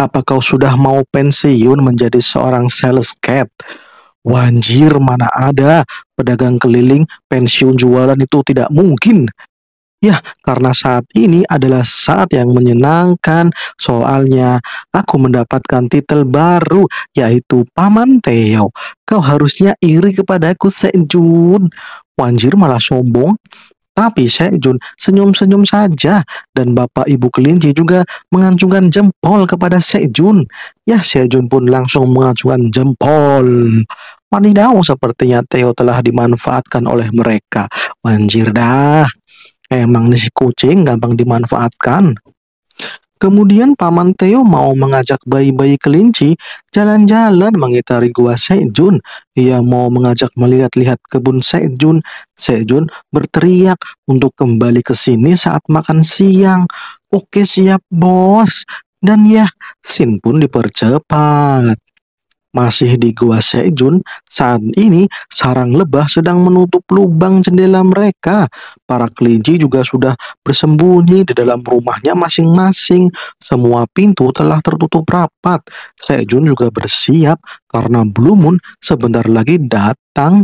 Apa kau sudah mau pensiun menjadi seorang sales cat? Wanjir mana ada, pedagang keliling pensiun jualan itu tidak mungkin. Ya, karena saat ini adalah saat yang menyenangkan. Soalnya aku mendapatkan titel baru yaitu Paman Teo. Kau harusnya iri kepadaku, Sejun. Wanjir malah sombong. Tapi Sejun senyum-senyum saja dan bapak ibu kelinci juga mengacungkan jempol kepada Sejun. Ya Sejun pun langsung mengacungkan jempol. Wadidaw sepertinya Teo telah dimanfaatkan oleh mereka. Wanjir dah. Emang nih si kucing gampang dimanfaatkan. Kemudian Paman Theo mau mengajak bayi-bayi kelinci jalan-jalan mengitari gua Sejun. Ia mau mengajak melihat-lihat kebun Sejun. Sejun berteriak untuk kembali ke sini saat makan siang. Oke siap bos. Dan ya, Sin pun dipercepat. Masih di Gua Sejun, saat ini sarang lebah sedang menutup lubang jendela mereka. Para kelinci juga sudah bersembunyi di dalam rumahnya masing-masing. Semua pintu telah tertutup rapat. Sejun juga bersiap karena Blue Moon sebentar lagi datang.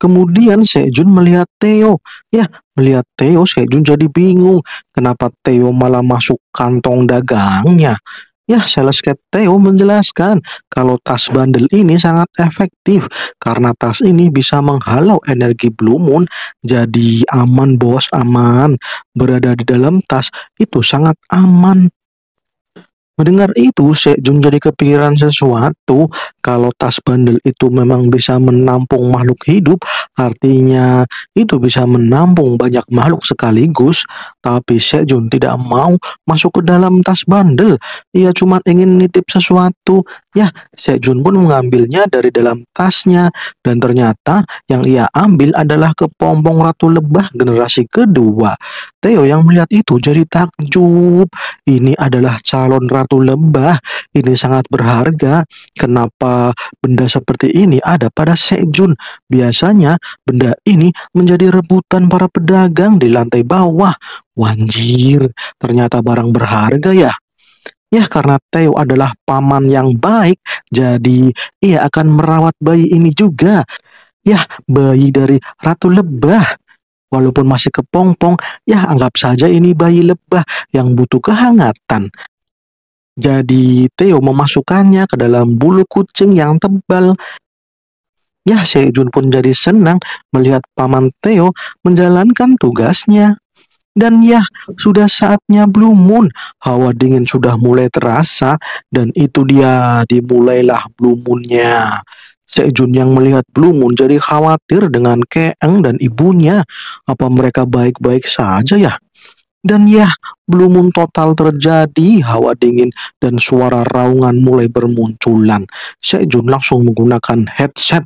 Kemudian Sejun melihat Theo. Ya, melihat Theo Sejun jadi bingung. Kenapa Theo malah masuk kantong dagangnya? Ya, Charles Ketteo menjelaskan kalau tas bandel ini sangat efektif karena tas ini bisa menghalau energi blue moon jadi aman bos, aman. Berada di dalam tas itu sangat aman. Mendengar itu, Sejun jadi kepikiran sesuatu. Kalau tas bandel itu memang bisa menampung makhluk hidup, artinya itu bisa menampung banyak makhluk sekaligus. Tapi Sejun tidak mau masuk ke dalam tas bandel. Ia cuma ingin nitip sesuatu. Ya, Sejun pun mengambilnya dari dalam tasnya dan ternyata yang ia ambil adalah kepompong Ratu Lebah generasi kedua. Theo yang melihat itu jadi takjub. Ini adalah calon Ratu Lebah. Ini sangat berharga. Kenapa benda seperti ini ada pada Sejun? Biasanya benda ini menjadi rebutan para pedagang di lantai bawah. Wanjir, ternyata barang berharga ya. Ya karena Theo adalah paman yang baik, jadi ia akan merawat bayi ini juga. Ya, bayi dari Ratu Lebah. Walaupun masih kepompong, ya anggap saja ini bayi lebah yang butuh kehangatan. Jadi Theo memasukkannya ke dalam bulu kucing yang tebal. Ya, Sejun pun jadi senang melihat paman Theo menjalankan tugasnya. Dan ya, sudah saatnya blue moon. Hawa dingin sudah mulai terasa dan itu dia dimulailah blue moonnya. Sejun yang melihat blue moon jadi khawatir dengan Keeng dan ibunya. Apa mereka baik-baik saja ya? Dan ya, blue moon total terjadi, hawa dingin dan suara raungan mulai bermunculan. Sejun langsung menggunakan headset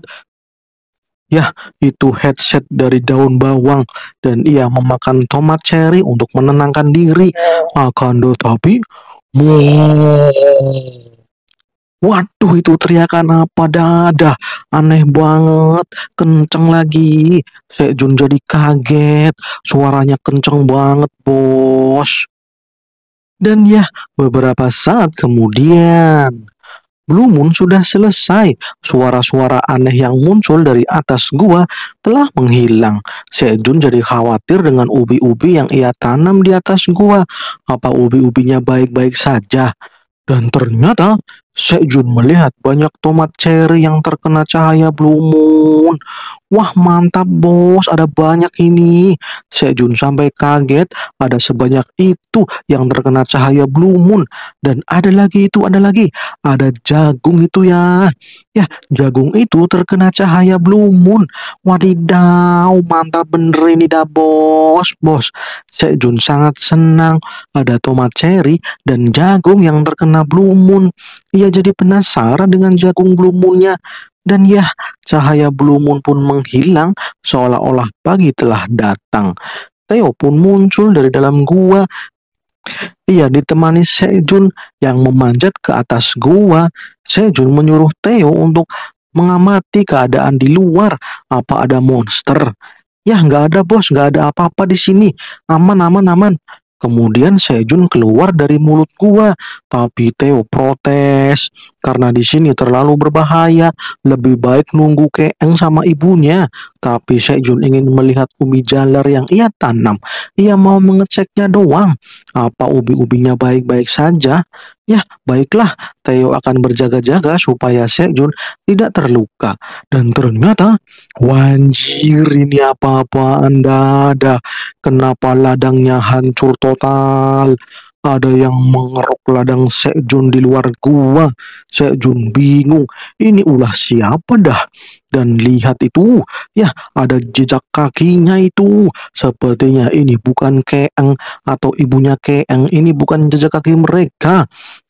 Ya, itu headset dari daun bawang dan ia memakan tomat cherry untuk menenangkan diri. Akan tetapi, Waduh itu teriakan apa dadah Aneh banget Kenceng lagi Sejun jadi kaget Suaranya kenceng banget bos Dan ya beberapa saat kemudian Blue Moon sudah selesai. Suara-suara aneh yang muncul dari atas gua telah menghilang. Sejun jadi khawatir dengan ubi-ubi yang ia tanam di atas gua. Apa ubi-ubinya baik-baik saja? Dan ternyata Sejun melihat banyak tomat cherry yang terkena cahaya blue moon. Wah mantap bos, ada banyak ini. Sejun sampai kaget ada sebanyak itu yang terkena cahaya blue moon. Dan ada lagi itu, ada lagi. Ada jagung itu ya. Ya, jagung itu terkena cahaya blue moon. Wadidaw, mantap bener ini dah bos, bos. Sejun sangat senang ada tomat cherry dan jagung yang terkena blue moon. Ia jadi penasaran dengan jagung blue moonnya dan ya, cahaya blue moon pun menghilang seolah-olah pagi telah datang. Theo pun muncul dari dalam gua. Ia ditemani Sejun yang memanjat ke atas gua. Sejun menyuruh Theo untuk mengamati keadaan di luar. Apa ada monster? Ya, nggak ada bos, nggak ada apa-apa di sini. Aman, aman, aman. Kemudian Sejun keluar dari mulut gua, tapi Theo protes karena di sini terlalu berbahaya. Lebih baik nunggu Keeng sama ibunya. Tapi Sejun ingin melihat ubi jalar yang ia tanam. Ia mau mengeceknya doang. Apa ubi-ubinya baik-baik saja? Ya, baiklah. Teo akan berjaga-jaga supaya Sejun tidak terluka. Dan ternyata, wanjir ini apa-apaan dada. Kenapa ladangnya hancur total? ada yang mengeruk ladang Sejun di luar gua. Sejun bingung, ini ulah siapa dah? Dan lihat itu, ya ada jejak kakinya itu. Sepertinya ini bukan keeng atau ibunya keeng, ini bukan jejak kaki mereka.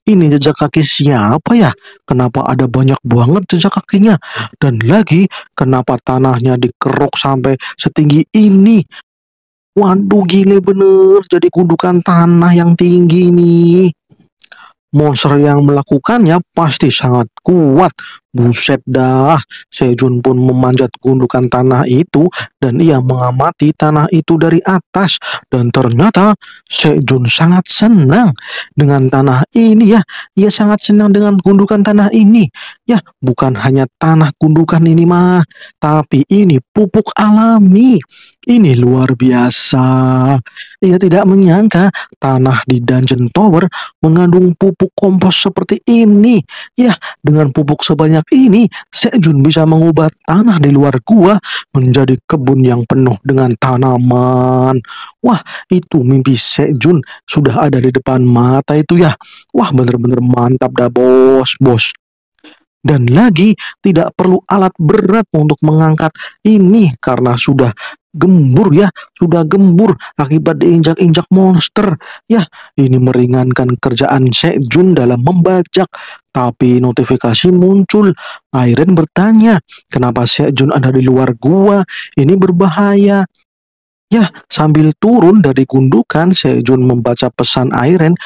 Ini jejak kaki siapa ya? Kenapa ada banyak banget jejak kakinya? Dan lagi, kenapa tanahnya dikeruk sampai setinggi ini? Waduh gile bener jadi gundukan tanah yang tinggi nih. Monster yang melakukannya pasti sangat kuat Buset dah, Sejun pun memanjat gundukan tanah itu dan ia mengamati tanah itu dari atas. Dan ternyata Sejun sangat senang dengan tanah ini ya. Ia sangat senang dengan gundukan tanah ini. Ya, bukan hanya tanah gundukan ini mah, tapi ini pupuk alami. Ini luar biasa. Ia tidak menyangka tanah di Dungeon Tower mengandung pupuk kompos seperti ini. Ya, dengan pupuk sebanyak ini, Sejun bisa mengubah tanah di luar gua menjadi kebun yang penuh dengan tanaman. Wah, itu mimpi Sejun sudah ada di depan mata itu ya. Wah, bener-bener mantap dah bos, bos. Dan lagi tidak perlu alat berat untuk mengangkat ini karena sudah gembur ya, sudah gembur akibat diinjak-injak monster. Ya, ini meringankan kerjaan Jun dalam membajak. Tapi notifikasi muncul. Airen bertanya, kenapa Jun ada di luar gua? Ini berbahaya. Ya, sambil turun dari gundukan, Jun membaca pesan Airen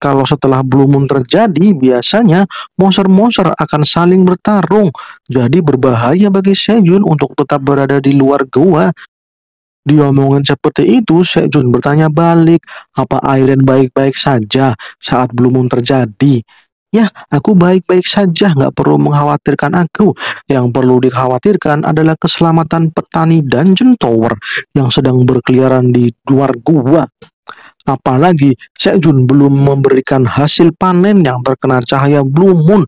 kalau setelah blue moon terjadi, biasanya monster-monster akan saling bertarung. Jadi berbahaya bagi Sejun untuk tetap berada di luar gua. Diomongin seperti itu, Sejun bertanya balik, apa Airen baik-baik saja saat blue moon terjadi? Ya, aku baik-baik saja, nggak perlu mengkhawatirkan aku. Yang perlu dikhawatirkan adalah keselamatan petani Dungeon Tower yang sedang berkeliaran di luar gua. Apalagi Sejun belum memberikan hasil panen yang terkena cahaya blue moon.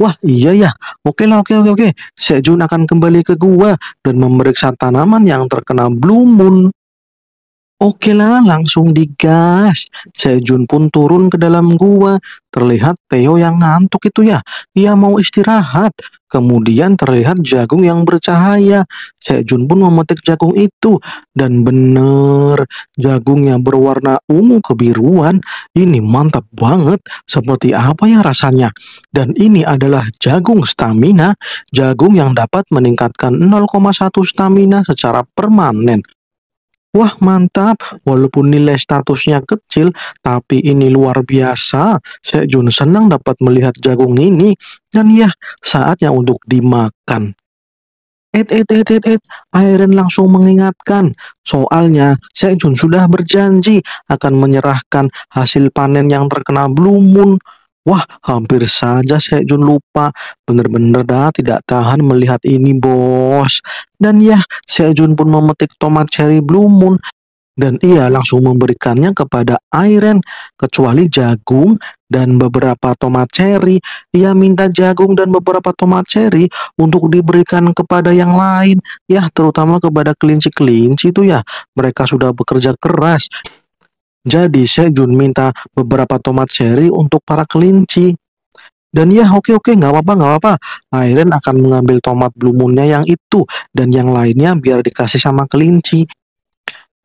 Wah iya ya, oke lah oke oke oke. Sejun akan kembali ke gua dan memeriksa tanaman yang terkena blue moon. Oke lah, langsung digas. Sejun pun turun ke dalam gua. Terlihat Theo yang ngantuk itu ya. Ia mau istirahat. Kemudian terlihat jagung yang bercahaya. Sejun pun memetik jagung itu. Dan bener, yang berwarna ungu kebiruan. Ini mantap banget. Seperti apa ya rasanya? Dan ini adalah jagung stamina. Jagung yang dapat meningkatkan 0,1 stamina secara permanen. Wah mantap, walaupun nilai statusnya kecil, tapi ini luar biasa. Sejun senang dapat melihat jagung ini, dan ya saatnya untuk dimakan. Et et et et et, Iron langsung mengingatkan, soalnya Sejun sudah berjanji akan menyerahkan hasil panen yang terkena Blue Moon Wah, hampir saja Sejun lupa. Bener-bener dah tidak tahan melihat ini, bos. Dan ya, Sejun pun memetik tomat cherry blue moon. Dan ia langsung memberikannya kepada Iren, kecuali jagung dan beberapa tomat cherry. Ia minta jagung dan beberapa tomat cherry untuk diberikan kepada yang lain. Ya, terutama kepada kelinci-kelinci itu ya. Mereka sudah bekerja keras jadi Sejun minta beberapa tomat cherry untuk para kelinci. Dan ya oke oke nggak apa-apa nggak apa-apa. Airen akan mengambil tomat blue moonnya yang itu dan yang lainnya biar dikasih sama kelinci.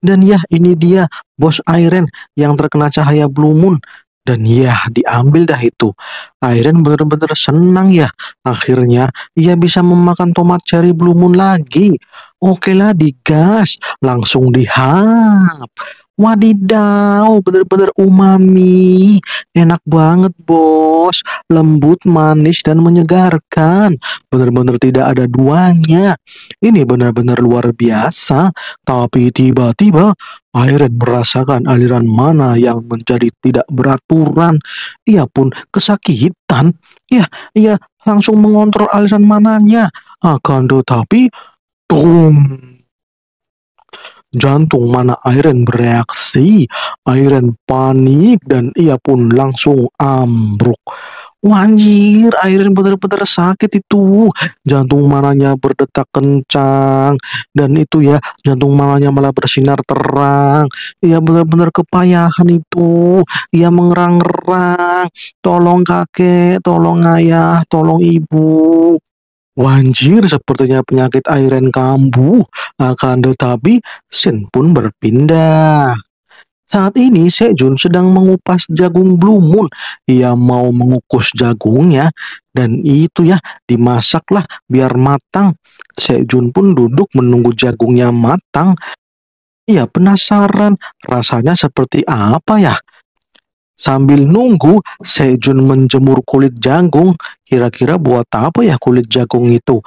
Dan ya ini dia bos Airen yang terkena cahaya blue moon. Dan ya diambil dah itu. Airen bener-bener senang ya. Akhirnya ia bisa memakan tomat cherry blue moon lagi. Oke lah digas. Langsung dihap. Wadidaw, bener-bener umami. Enak banget, Bos. Lembut, manis, dan menyegarkan. Bener-bener tidak ada duanya. Ini benar-benar luar biasa. Tapi tiba-tiba, Airen merasakan aliran mana yang menjadi tidak beraturan. Ia pun kesakitan. Ya, ia langsung mengontrol aliran mananya. Akan tetapi, boom! Jantung mana Iron bereaksi, Iron panik dan ia pun langsung ambruk. Wanjir, Iron benar-benar sakit itu. Jantung mananya berdetak kencang. Dan itu ya, jantung mananya malah bersinar terang. Ia benar-benar kepayahan itu. Ia mengerang erang Tolong kakek, tolong ayah, tolong ibu. Wanjir sepertinya penyakit airin kambuh, akan tetapi Shin pun berpindah. Saat ini Sejun sedang mengupas jagung Blue Moon. Ia mau mengukus jagungnya dan itu ya dimasaklah biar matang. Sejun pun duduk menunggu jagungnya matang. Ia penasaran rasanya seperti apa ya. Sambil nunggu, Sejun menjemur kulit jagung. Kira-kira buat apa ya kulit jagung itu?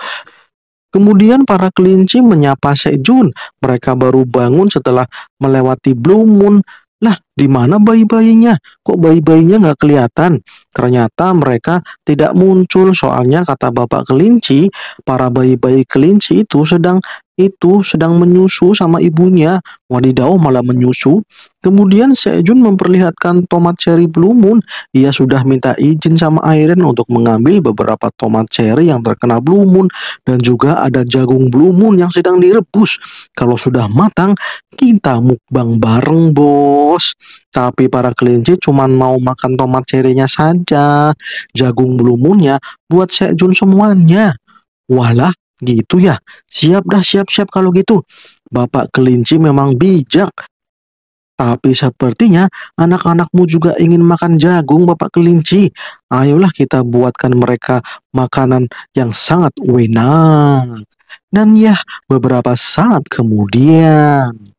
Kemudian para kelinci menyapa Sejun. Mereka baru bangun setelah melewati Blue Moon. Lah, di mana bayi-bayinya? Kok bayi-bayinya nggak kelihatan? Ternyata mereka tidak muncul soalnya kata bapak kelinci, para bayi-bayi kelinci itu sedang itu sedang menyusu sama ibunya. Wadidaw malah menyusu. Kemudian Sejun memperlihatkan tomat cherry Blue Moon. Ia sudah minta izin sama Airen untuk mengambil beberapa tomat cherry yang terkena Blue Moon. Dan juga ada jagung Blue Moon yang sedang direbus. Kalau sudah matang, kita mukbang bareng bos. Tapi para kelinci cuma mau makan tomat cerinya saja. Jagung Blue Moon-nya buat Sejun semuanya. Walah, Gitu ya, siap dah siap-siap kalau gitu. Bapak kelinci memang bijak. Tapi sepertinya anak-anakmu juga ingin makan jagung Bapak kelinci. Ayolah kita buatkan mereka makanan yang sangat enak. Dan ya, beberapa saat kemudian...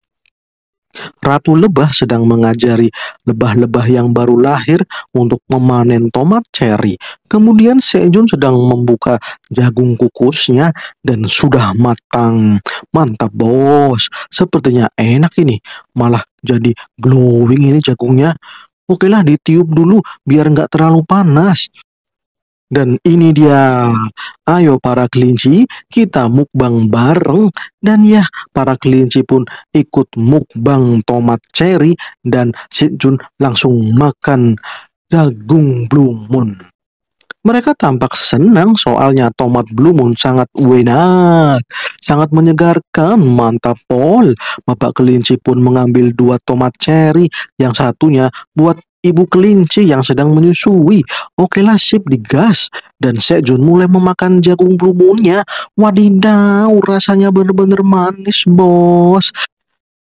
Ratu lebah sedang mengajari lebah-lebah yang baru lahir untuk memanen tomat cherry. Kemudian Sejun sedang membuka jagung kukusnya dan sudah matang. Mantap bos, sepertinya enak ini. Malah jadi glowing ini jagungnya. Oke lah ditiup dulu biar nggak terlalu panas. Dan ini dia, ayo para kelinci, kita mukbang bareng. Dan ya, para kelinci pun ikut mukbang tomat cherry dan Shin langsung makan jagung blue moon. Mereka tampak senang soalnya tomat blue moon sangat enak, sangat menyegarkan, mantap pol. Bapak kelinci pun mengambil dua tomat cherry, yang satunya buat ibu kelinci yang sedang menyusui. Oke lah sip digas. Dan Sejun mulai memakan jagung plumunnya. Wadidaw rasanya bener-bener manis bos.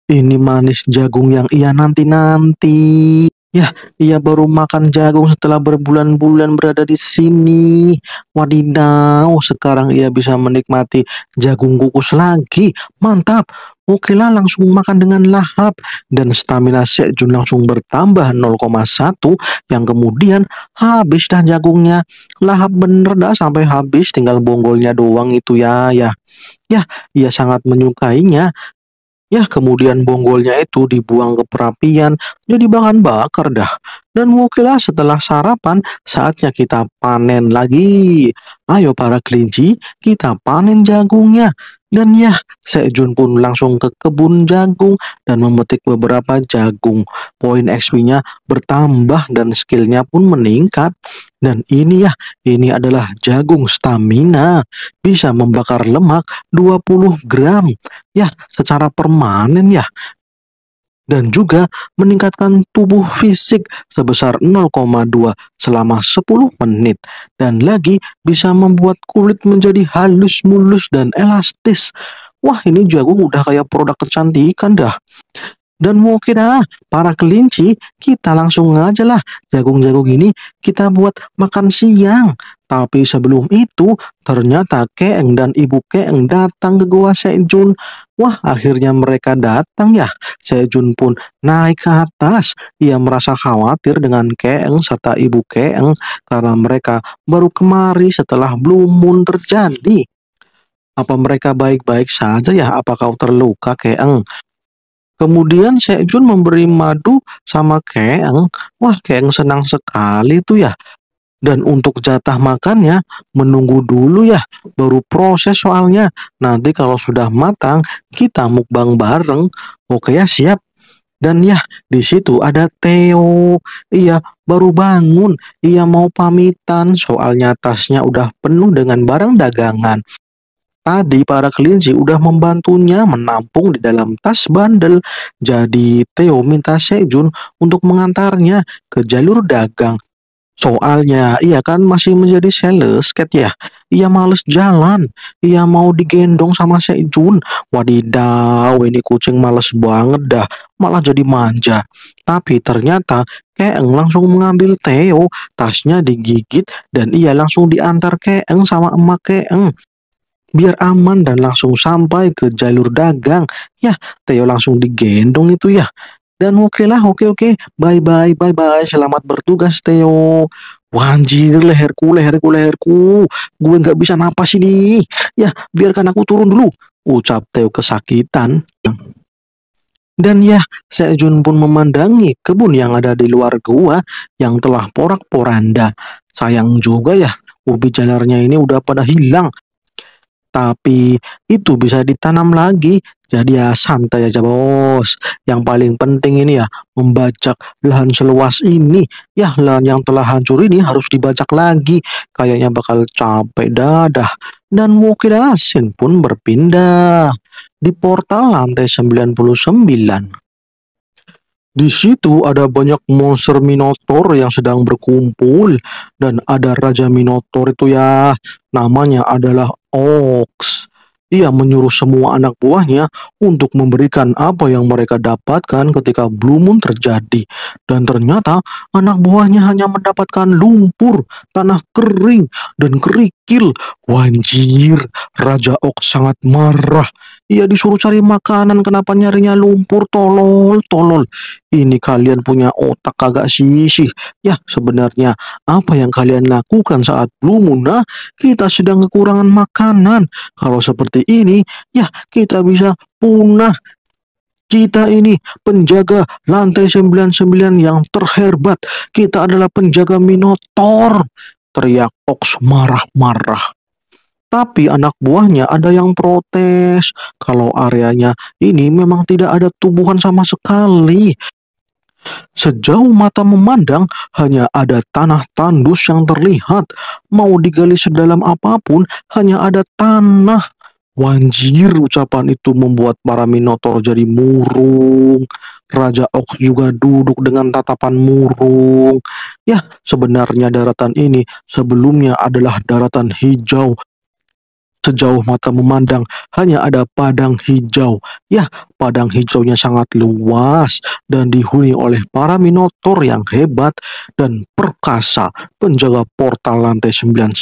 Ini manis jagung yang ia nanti-nanti. Ya, ia baru makan jagung setelah berbulan-bulan berada di sini. Wadidaw, sekarang ia bisa menikmati jagung kukus lagi. Mantap. Oke lah, langsung makan dengan lahap. Dan stamina Sejun langsung bertambah 0,1. Yang kemudian habis dah jagungnya. Lahap bener dah sampai habis, tinggal bonggolnya doang itu ya. Ya, ya ia sangat menyukainya. Ya, kemudian bonggolnya itu dibuang ke perapian, jadi bahan bakar dah. Dan mukilah setelah sarapan, saatnya kita panen lagi. Ayo para kelinci, kita panen jagungnya. Dan ya, Sejun pun langsung ke kebun jagung dan memetik beberapa jagung. Poin XP-nya bertambah dan skillnya pun meningkat. Dan ini ya, ini adalah jagung stamina. Bisa membakar lemak 20 gram. Ya, secara permanen ya dan juga meningkatkan tubuh fisik sebesar 0,2 selama 10 menit dan lagi bisa membuat kulit menjadi halus mulus dan elastis. Wah ini jagung udah kayak produk kecantikan dah. Dan mungkin ah, para kelinci, kita langsung aja lah jagung-jagung ini kita buat makan siang tapi sebelum itu, ternyata Keeng dan ibu Keeng datang ke gua Sejun. Wah, akhirnya mereka datang ya. Sejun pun naik ke atas. Ia merasa khawatir dengan Keeng serta ibu Keeng karena mereka baru kemari setelah belum Moon terjadi. Apa mereka baik-baik saja ya? Apa kau terluka, Keeng? Kemudian Sejun memberi madu sama Keeng. Wah, Keeng senang sekali tuh ya. Dan untuk jatah makannya, menunggu dulu ya, baru proses soalnya. Nanti kalau sudah matang, kita mukbang bareng. Oke ya, siap. Dan ya, di situ ada Theo. Iya, baru bangun. iya mau pamitan, soalnya tasnya udah penuh dengan barang dagangan. Tadi para kelinci udah membantunya menampung di dalam tas bandel. Jadi Theo minta Sejun untuk mengantarnya ke jalur dagang. Soalnya ia kan masih menjadi sales cat ya. Ia males jalan. Ia mau digendong sama Jun. Wadidaw ini kucing males banget dah. Malah jadi manja. Tapi ternyata Keeng langsung mengambil Theo. Tasnya digigit dan ia langsung diantar Keeng sama emak Keeng biar aman dan langsung sampai ke jalur dagang. Ya, Theo langsung digendong itu ya. Dan oke okay lah, oke okay, oke, okay. bye bye bye bye, selamat bertugas Theo. Wanjir leherku, leherku, leherku, gue nggak bisa napas ini. Ya, biarkan aku turun dulu. Ucap Theo kesakitan. Dan ya, Sejun pun memandangi kebun yang ada di luar gua yang telah porak-poranda. Sayang juga ya, ubi jalarnya ini udah pada hilang tapi itu bisa ditanam lagi. Jadi ya santai aja bos. Yang paling penting ini ya membajak lahan seluas ini. Ya lahan yang telah hancur ini harus dibajak lagi. Kayaknya bakal capek dadah. Dan Wokil Asin pun berpindah di portal lantai 99. Di situ ada banyak monster Minotaur yang sedang berkumpul dan ada Raja Minotaur itu ya namanya adalah Ox. Ia menyuruh semua anak buahnya untuk memberikan apa yang mereka dapatkan ketika Blue Moon terjadi. Dan ternyata anak buahnya hanya mendapatkan lumpur, tanah kering, dan kerik kecil. Wanjir, Raja Ok sangat marah. Ia disuruh cari makanan, kenapa nyarinya lumpur, tolol, tolol. Ini kalian punya otak agak sisih. Ya, sebenarnya apa yang kalian lakukan saat belum Moon? Ah? kita sedang kekurangan makanan. Kalau seperti ini, ya kita bisa punah. Kita ini penjaga lantai 99 yang terhebat. Kita adalah penjaga Minotaur teriak Ox marah-marah. Tapi anak buahnya ada yang protes kalau areanya ini memang tidak ada tumbuhan sama sekali. Sejauh mata memandang, hanya ada tanah tandus yang terlihat. Mau digali sedalam apapun, hanya ada tanah. Wanjir ucapan itu membuat para Minotaur jadi murung. Raja Ox juga duduk dengan tatapan murung. Ya, sebenarnya daratan ini sebelumnya adalah daratan hijau Sejauh mata memandang, hanya ada padang hijau. Ya, padang hijaunya sangat luas dan dihuni oleh para minotor yang hebat dan perkasa, penjaga portal lantai 99.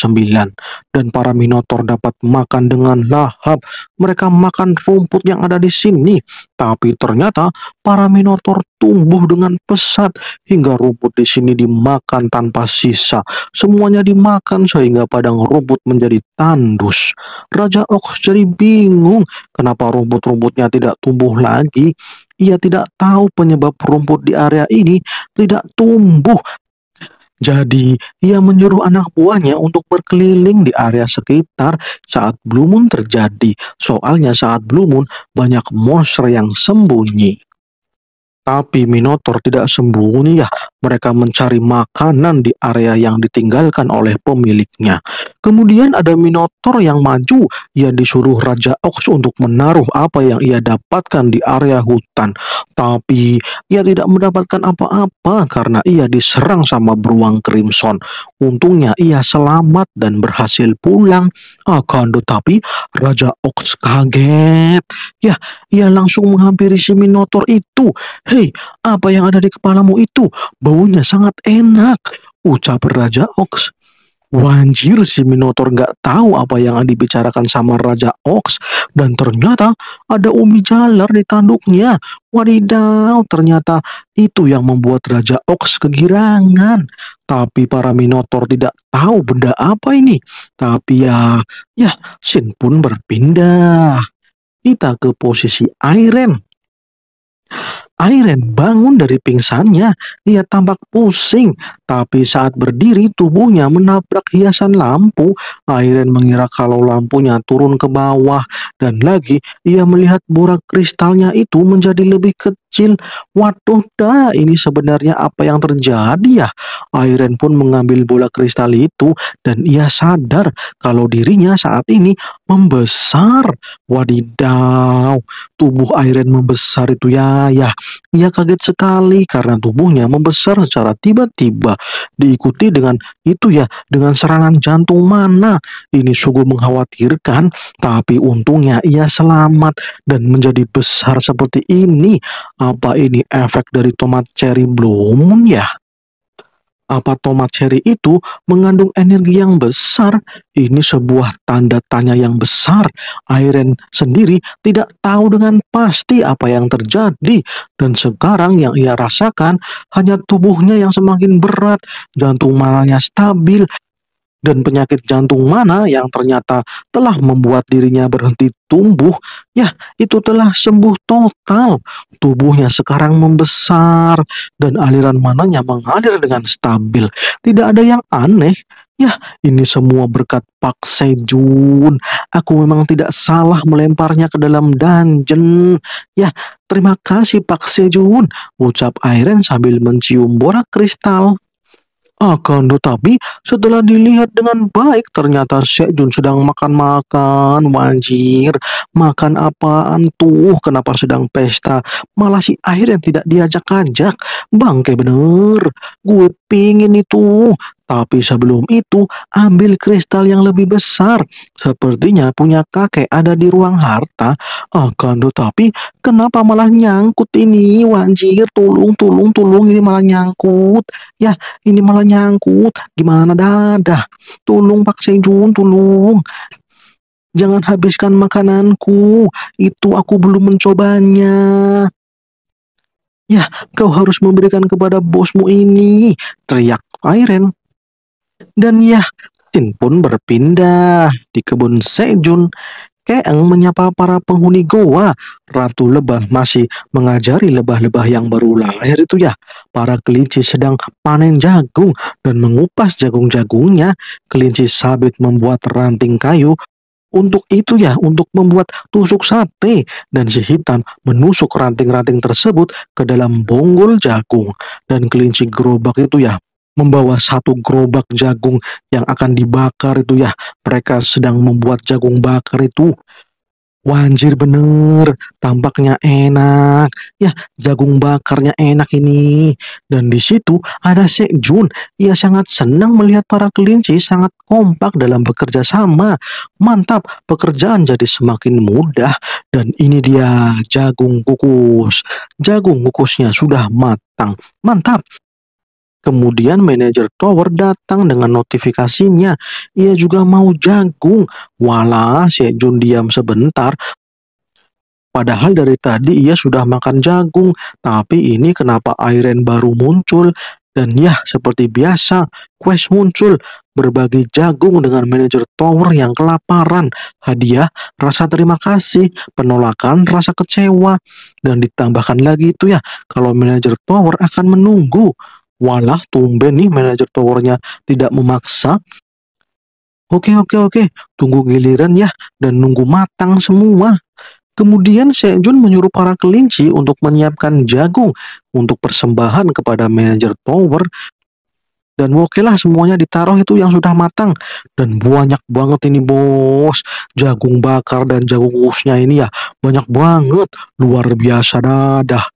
Dan para minotor dapat makan dengan lahap. Mereka makan rumput yang ada di sini. Tapi ternyata para minotor tumbuh dengan pesat hingga rumput di sini dimakan tanpa sisa. Semuanya dimakan sehingga padang rumput menjadi tandus. Raja Ox jadi bingung kenapa rumput-rumputnya tidak tumbuh lagi. Ia tidak tahu penyebab rumput di area ini tidak tumbuh jadi, ia menyuruh anak buahnya untuk berkeliling di area sekitar saat Blue Moon terjadi. Soalnya saat Blue Moon, banyak monster yang sembunyi. Tapi Minotaur tidak sembunyi ya, mereka mencari makanan di area yang ditinggalkan oleh pemiliknya. Kemudian ada Minotaur yang maju, ia disuruh Raja Ox untuk menaruh apa yang ia dapatkan di area hutan. Tapi ia tidak mendapatkan apa-apa karena ia diserang sama beruang Crimson. Untungnya ia selamat dan berhasil pulang. Akan ah, tetapi Raja Ox kaget. Ya, ia langsung menghampiri si Minotaur itu. Hei, apa yang ada di kepalamu itu? Baunya sangat enak, ucap Raja Ox. Wanjir si Minotaur gak tahu apa yang dibicarakan sama Raja Ox dan ternyata ada Umi Jalar di tanduknya. Wadidaw, ternyata itu yang membuat Raja Ox kegirangan. Tapi para Minotaur tidak tahu benda apa ini. Tapi ya, ya Shin pun berpindah. Kita ke posisi Iron. Airen bangun dari pingsannya. Ia tampak pusing, tapi saat berdiri tubuhnya menabrak hiasan lampu. Airen mengira kalau lampunya turun ke bawah dan lagi ia melihat borak kristalnya itu menjadi lebih kecil kecil. Waduh dah, ini sebenarnya apa yang terjadi ya? Airen pun mengambil bola kristal itu dan ia sadar kalau dirinya saat ini membesar. Wadidaw, tubuh Airen membesar itu ya ya. Ia kaget sekali karena tubuhnya membesar secara tiba-tiba diikuti dengan itu ya dengan serangan jantung mana ini sungguh mengkhawatirkan tapi untungnya ia selamat dan menjadi besar seperti ini apa ini efek dari tomat cherry belum ya? Apa tomat cherry itu mengandung energi yang besar? Ini sebuah tanda tanya yang besar. Iron sendiri tidak tahu dengan pasti apa yang terjadi. Dan sekarang yang ia rasakan hanya tubuhnya yang semakin berat, jantung malahnya stabil, dan penyakit jantung mana yang ternyata telah membuat dirinya berhenti tumbuh, ya itu telah sembuh total. Tubuhnya sekarang membesar dan aliran mananya mengalir dengan stabil. Tidak ada yang aneh. Ya, ini semua berkat Pak Sejun. Aku memang tidak salah melemparnya ke dalam dungeon. Ya, terima kasih Pak Sejun, ucap Airen sambil mencium borak kristal. Akan tetapi setelah dilihat dengan baik ternyata Jun sedang makan-makan Wajir makan apaan tuh kenapa sedang pesta Malah si air yang tidak diajak-ajak Bangke bener Gue pingin itu. Tapi sebelum itu, ambil kristal yang lebih besar. Sepertinya punya kakek ada di ruang harta. Akan tetapi, kenapa malah nyangkut ini? Wanjir, tolong, tolong, tolong, ini malah nyangkut. Ya, ini malah nyangkut. Gimana dadah? Tolong Pak Sejun, tolong. Jangan habiskan makananku. Itu aku belum mencobanya. Ya, kau harus memberikan kepada bosmu ini, teriak Airen. Dan ya, Jin pun berpindah di kebun Sejun. Keeng menyapa para penghuni goa. Ratu lebah masih mengajari lebah-lebah yang baru lahir itu ya. Para kelinci sedang panen jagung dan mengupas jagung-jagungnya. Kelinci sabit membuat ranting kayu untuk itu ya, untuk membuat tusuk sate dan si hitam menusuk ranting-ranting tersebut ke dalam bonggol jagung. Dan kelinci gerobak itu ya, membawa satu gerobak jagung yang akan dibakar itu ya. Mereka sedang membuat jagung bakar itu. Wanjir bener, tampaknya enak. Ya, jagung bakarnya enak ini. Dan di situ ada Sek Jun. Ia sangat senang melihat para kelinci sangat kompak dalam bekerja sama. Mantap, pekerjaan jadi semakin mudah. Dan ini dia jagung kukus. Jagung kukusnya sudah matang. Mantap, Kemudian manajer tower datang dengan notifikasinya. Ia juga mau jagung. Walah, Sejun diam sebentar. Padahal dari tadi ia sudah makan jagung, tapi ini kenapa Airen baru muncul? Dan ya, seperti biasa, Quest muncul berbagi jagung dengan manajer tower yang kelaparan. Hadiah, rasa terima kasih, penolakan, rasa kecewa. Dan ditambahkan lagi itu ya, kalau manajer tower akan menunggu. Walah, tumben nih manajer towernya tidak memaksa. Oke, oke, oke. Tunggu giliran ya dan nunggu matang semua. Kemudian Sejun menyuruh para kelinci untuk menyiapkan jagung untuk persembahan kepada manajer tower dan oke semuanya ditaruh itu yang sudah matang dan banyak banget ini bos jagung bakar dan jagung usnya ini ya banyak banget luar biasa dadah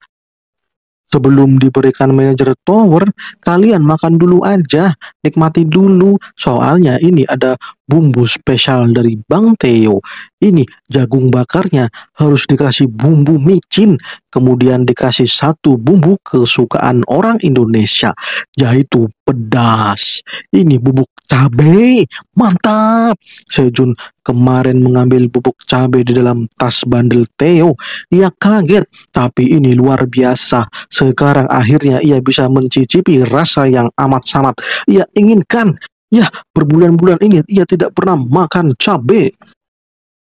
Sebelum diberikan manajer tower, kalian makan dulu aja, nikmati dulu. Soalnya ini ada bumbu spesial dari Bang Teo. Ini jagung bakarnya harus dikasih bumbu micin, kemudian dikasih satu bumbu kesukaan orang Indonesia, yaitu pedas. Ini bubuk cabai, mantap. Sejun kemarin mengambil bubuk cabai di dalam tas bandel Teo. Ia kaget, tapi ini luar biasa. Sekarang akhirnya ia bisa mencicipi rasa yang amat sangat ia inginkan. Ya, berbulan-bulan ini ia tidak pernah makan cabai.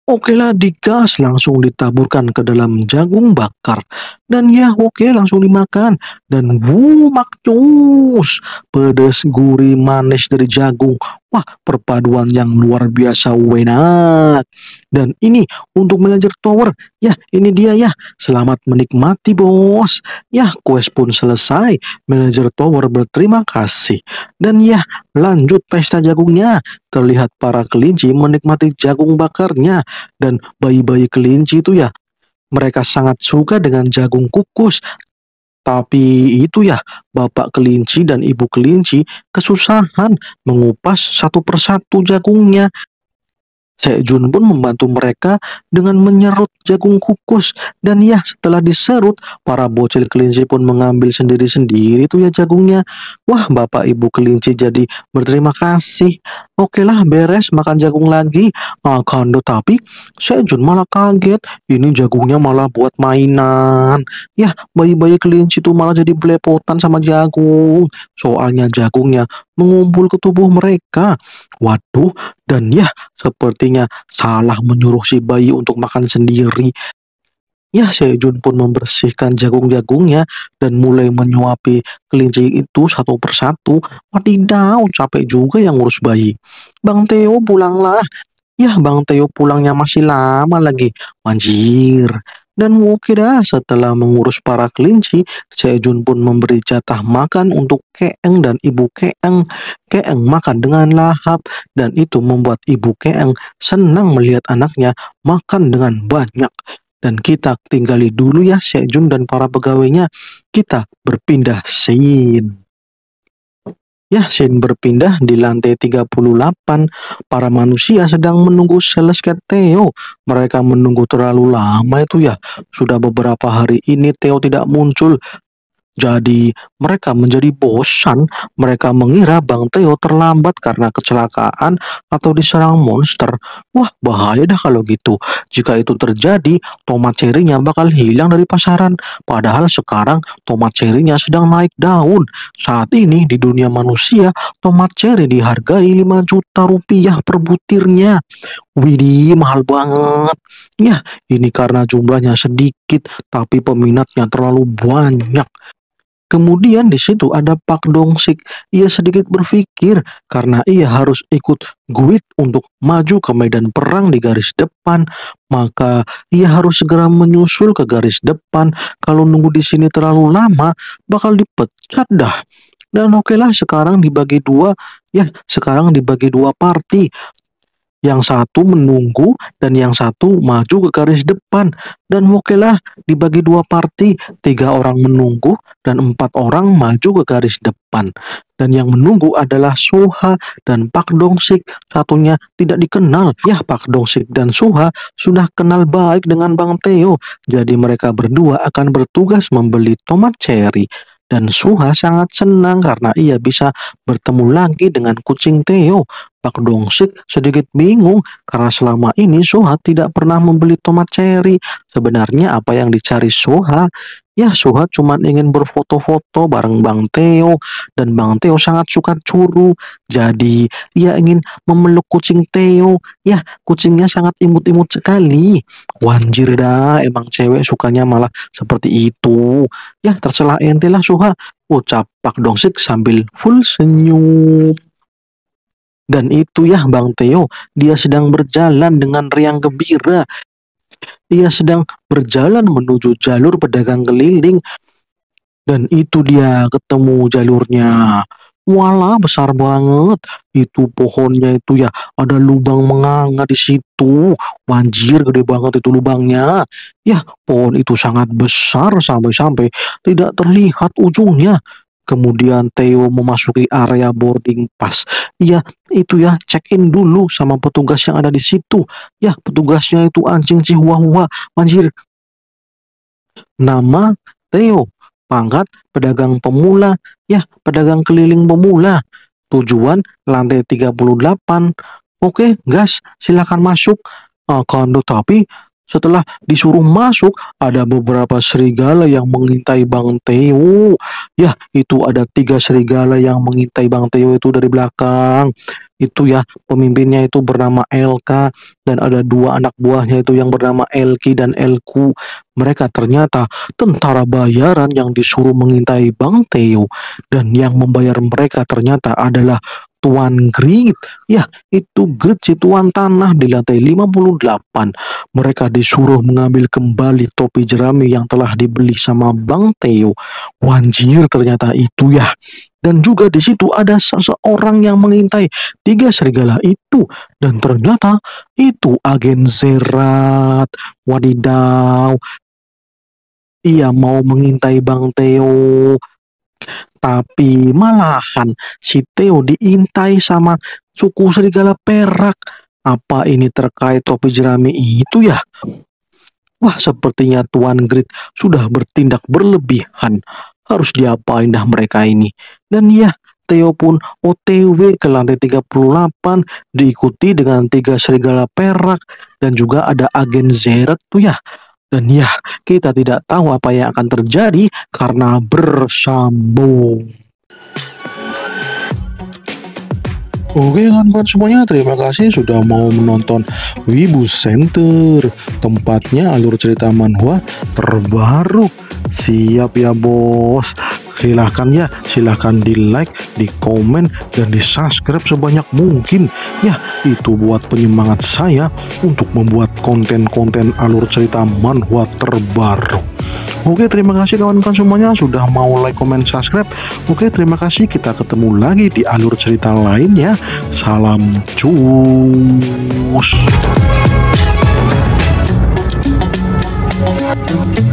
Okelah, lah digas langsung ditaburkan ke dalam jagung bakar dan ya oke langsung dimakan. Dan wuh makcus. pedes gurih manis dari jagung. Wah perpaduan yang luar biasa enak. Dan ini untuk manajer tower. Ya ini dia ya. Selamat menikmati bos. Ya quest pun selesai. Manajer tower berterima kasih. Dan ya lanjut pesta jagungnya. Terlihat para kelinci menikmati jagung bakarnya. Dan bayi-bayi kelinci itu ya mereka sangat suka dengan jagung kukus. Tapi itu ya, bapak kelinci dan ibu kelinci kesusahan mengupas satu persatu jagungnya Sejun pun membantu mereka dengan menyerut jagung kukus dan ya setelah diserut para bocil kelinci pun mengambil sendiri-sendiri tuh ya jagungnya. Wah bapak ibu kelinci jadi berterima kasih. Oke lah beres makan jagung lagi. Akando tapi Sejun malah kaget ini jagungnya malah buat mainan. Ya bayi-bayi kelinci tuh malah jadi belepotan sama jagung. Soalnya jagungnya mengumpul ke tubuh mereka. Waduh, dan ya, sepertinya salah menyuruh si bayi untuk makan sendiri. Ya, Sejun pun membersihkan jagung-jagungnya dan mulai menyuapi kelinci itu satu persatu. Wadidaw, capek juga yang ngurus bayi. Bang Teo pulanglah. Ya, Bang Teo pulangnya masih lama lagi. Manjir, dan Wokida setelah mengurus para kelinci, Sejun pun memberi jatah makan untuk Keeng dan ibu Keeng. Keeng makan dengan lahap dan itu membuat ibu Keeng senang melihat anaknya makan dengan banyak. Dan kita tinggali dulu ya Sejun dan para pegawainya. Kita berpindah scene. Ya, Shane berpindah di lantai 38. Para manusia sedang menunggu Celesket Theo. Mereka menunggu terlalu lama itu ya. Sudah beberapa hari ini Theo tidak muncul. Jadi mereka menjadi bosan, mereka mengira Bang Teo terlambat karena kecelakaan atau diserang monster. Wah bahaya dah kalau gitu. Jika itu terjadi, tomat cerinya bakal hilang dari pasaran. Padahal sekarang tomat cerinya sedang naik daun. Saat ini di dunia manusia, tomat ceri dihargai 5 juta rupiah per butirnya. Widih, mahal banget. Ya, ini karena jumlahnya sedikit, tapi peminatnya terlalu banyak. Kemudian di situ ada Pak Dongsik. Ia sedikit berpikir karena ia harus ikut Guit untuk maju ke medan perang di garis depan, maka ia harus segera menyusul ke garis depan. Kalau nunggu di sini terlalu lama, bakal dipecat dah. Dan okelah lah, sekarang dibagi dua, ya sekarang dibagi dua party. Yang satu menunggu dan yang satu maju ke garis depan. Dan okelah dibagi dua parti, tiga orang menunggu dan empat orang maju ke garis depan. Dan yang menunggu adalah Soha dan Pak Dongsik. Satunya tidak dikenal. Ya, Pak Dongsik dan Soha sudah kenal baik dengan Bang Teo. Jadi mereka berdua akan bertugas membeli tomat cherry dan Suha sangat senang karena ia bisa bertemu lagi dengan kucing Theo. Pak Dongsik sedikit bingung karena selama ini Soha tidak pernah membeli tomat cherry. Sebenarnya apa yang dicari Soha? Ya Soha cuma ingin berfoto-foto bareng Bang Teo dan Bang Teo sangat suka curu. Jadi ia ingin memeluk kucing Teo. Ya kucingnya sangat imut-imut sekali. Wanjir dah emang cewek sukanya malah seperti itu. Ya terserah ente lah Soha. Ucap Pak Dongsik sambil full senyum. Dan itu ya Bang Teo, dia sedang berjalan dengan riang gembira. Dia sedang berjalan menuju jalur pedagang keliling. Dan itu dia ketemu jalurnya. Wala besar banget. Itu pohonnya itu ya ada lubang menganga di situ. Banjir gede banget itu lubangnya. Ya pohon itu sangat besar sampai-sampai tidak terlihat ujungnya kemudian Theo memasuki area boarding pass. Iya, itu ya, check in dulu sama petugas yang ada di situ. Ya, petugasnya itu anjing cihuahua, manjir. Nama Theo, pangkat pedagang pemula, ya, pedagang keliling pemula. Tujuan lantai 38. Oke, gas, silakan masuk. Akan tetapi setelah disuruh masuk, ada beberapa serigala yang mengintai Bang Teo. Ya, itu ada tiga serigala yang mengintai Bang Teo itu dari belakang. Itu ya, pemimpinnya itu bernama Elka dan ada dua anak buahnya itu yang bernama Elki dan Elku. Mereka ternyata tentara bayaran yang disuruh mengintai Bang Teo dan yang membayar mereka ternyata adalah Tuan Grit. Ya, itu Grit si tuan tanah di lantai 58. Mereka disuruh mengambil kembali topi jerami yang telah dibeli sama Bang Teo. Wanjir ternyata itu ya. Dan juga di situ ada seseorang yang mengintai tiga serigala itu. Dan ternyata itu agen Zerat. Wadidaw. Ia mau mengintai Bang Teo tapi malahan si Theo diintai sama suku serigala perak. Apa ini terkait topi jerami itu ya? Wah, sepertinya Tuan Grit sudah bertindak berlebihan. Harus diapain dah mereka ini? Dan ya, Theo pun OTW ke lantai 38 diikuti dengan tiga serigala perak dan juga ada agen Zeret tuh ya. Dan ya, kita tidak tahu apa yang akan terjadi karena bersambung.
Oke kawan-kawan semuanya, terima kasih sudah mau menonton Wibu Center, tempatnya alur cerita manhwa terbaru. Siap ya bos, silahkan ya, silahkan di like, di komen, dan di subscribe sebanyak mungkin. Ya, itu buat penyemangat saya untuk membuat konten-konten alur cerita manhwa terbaru. Oke terima kasih kawan-kawan semuanya sudah mau like, comment, subscribe. Oke terima kasih kita ketemu lagi di alur cerita lainnya. Salam cus.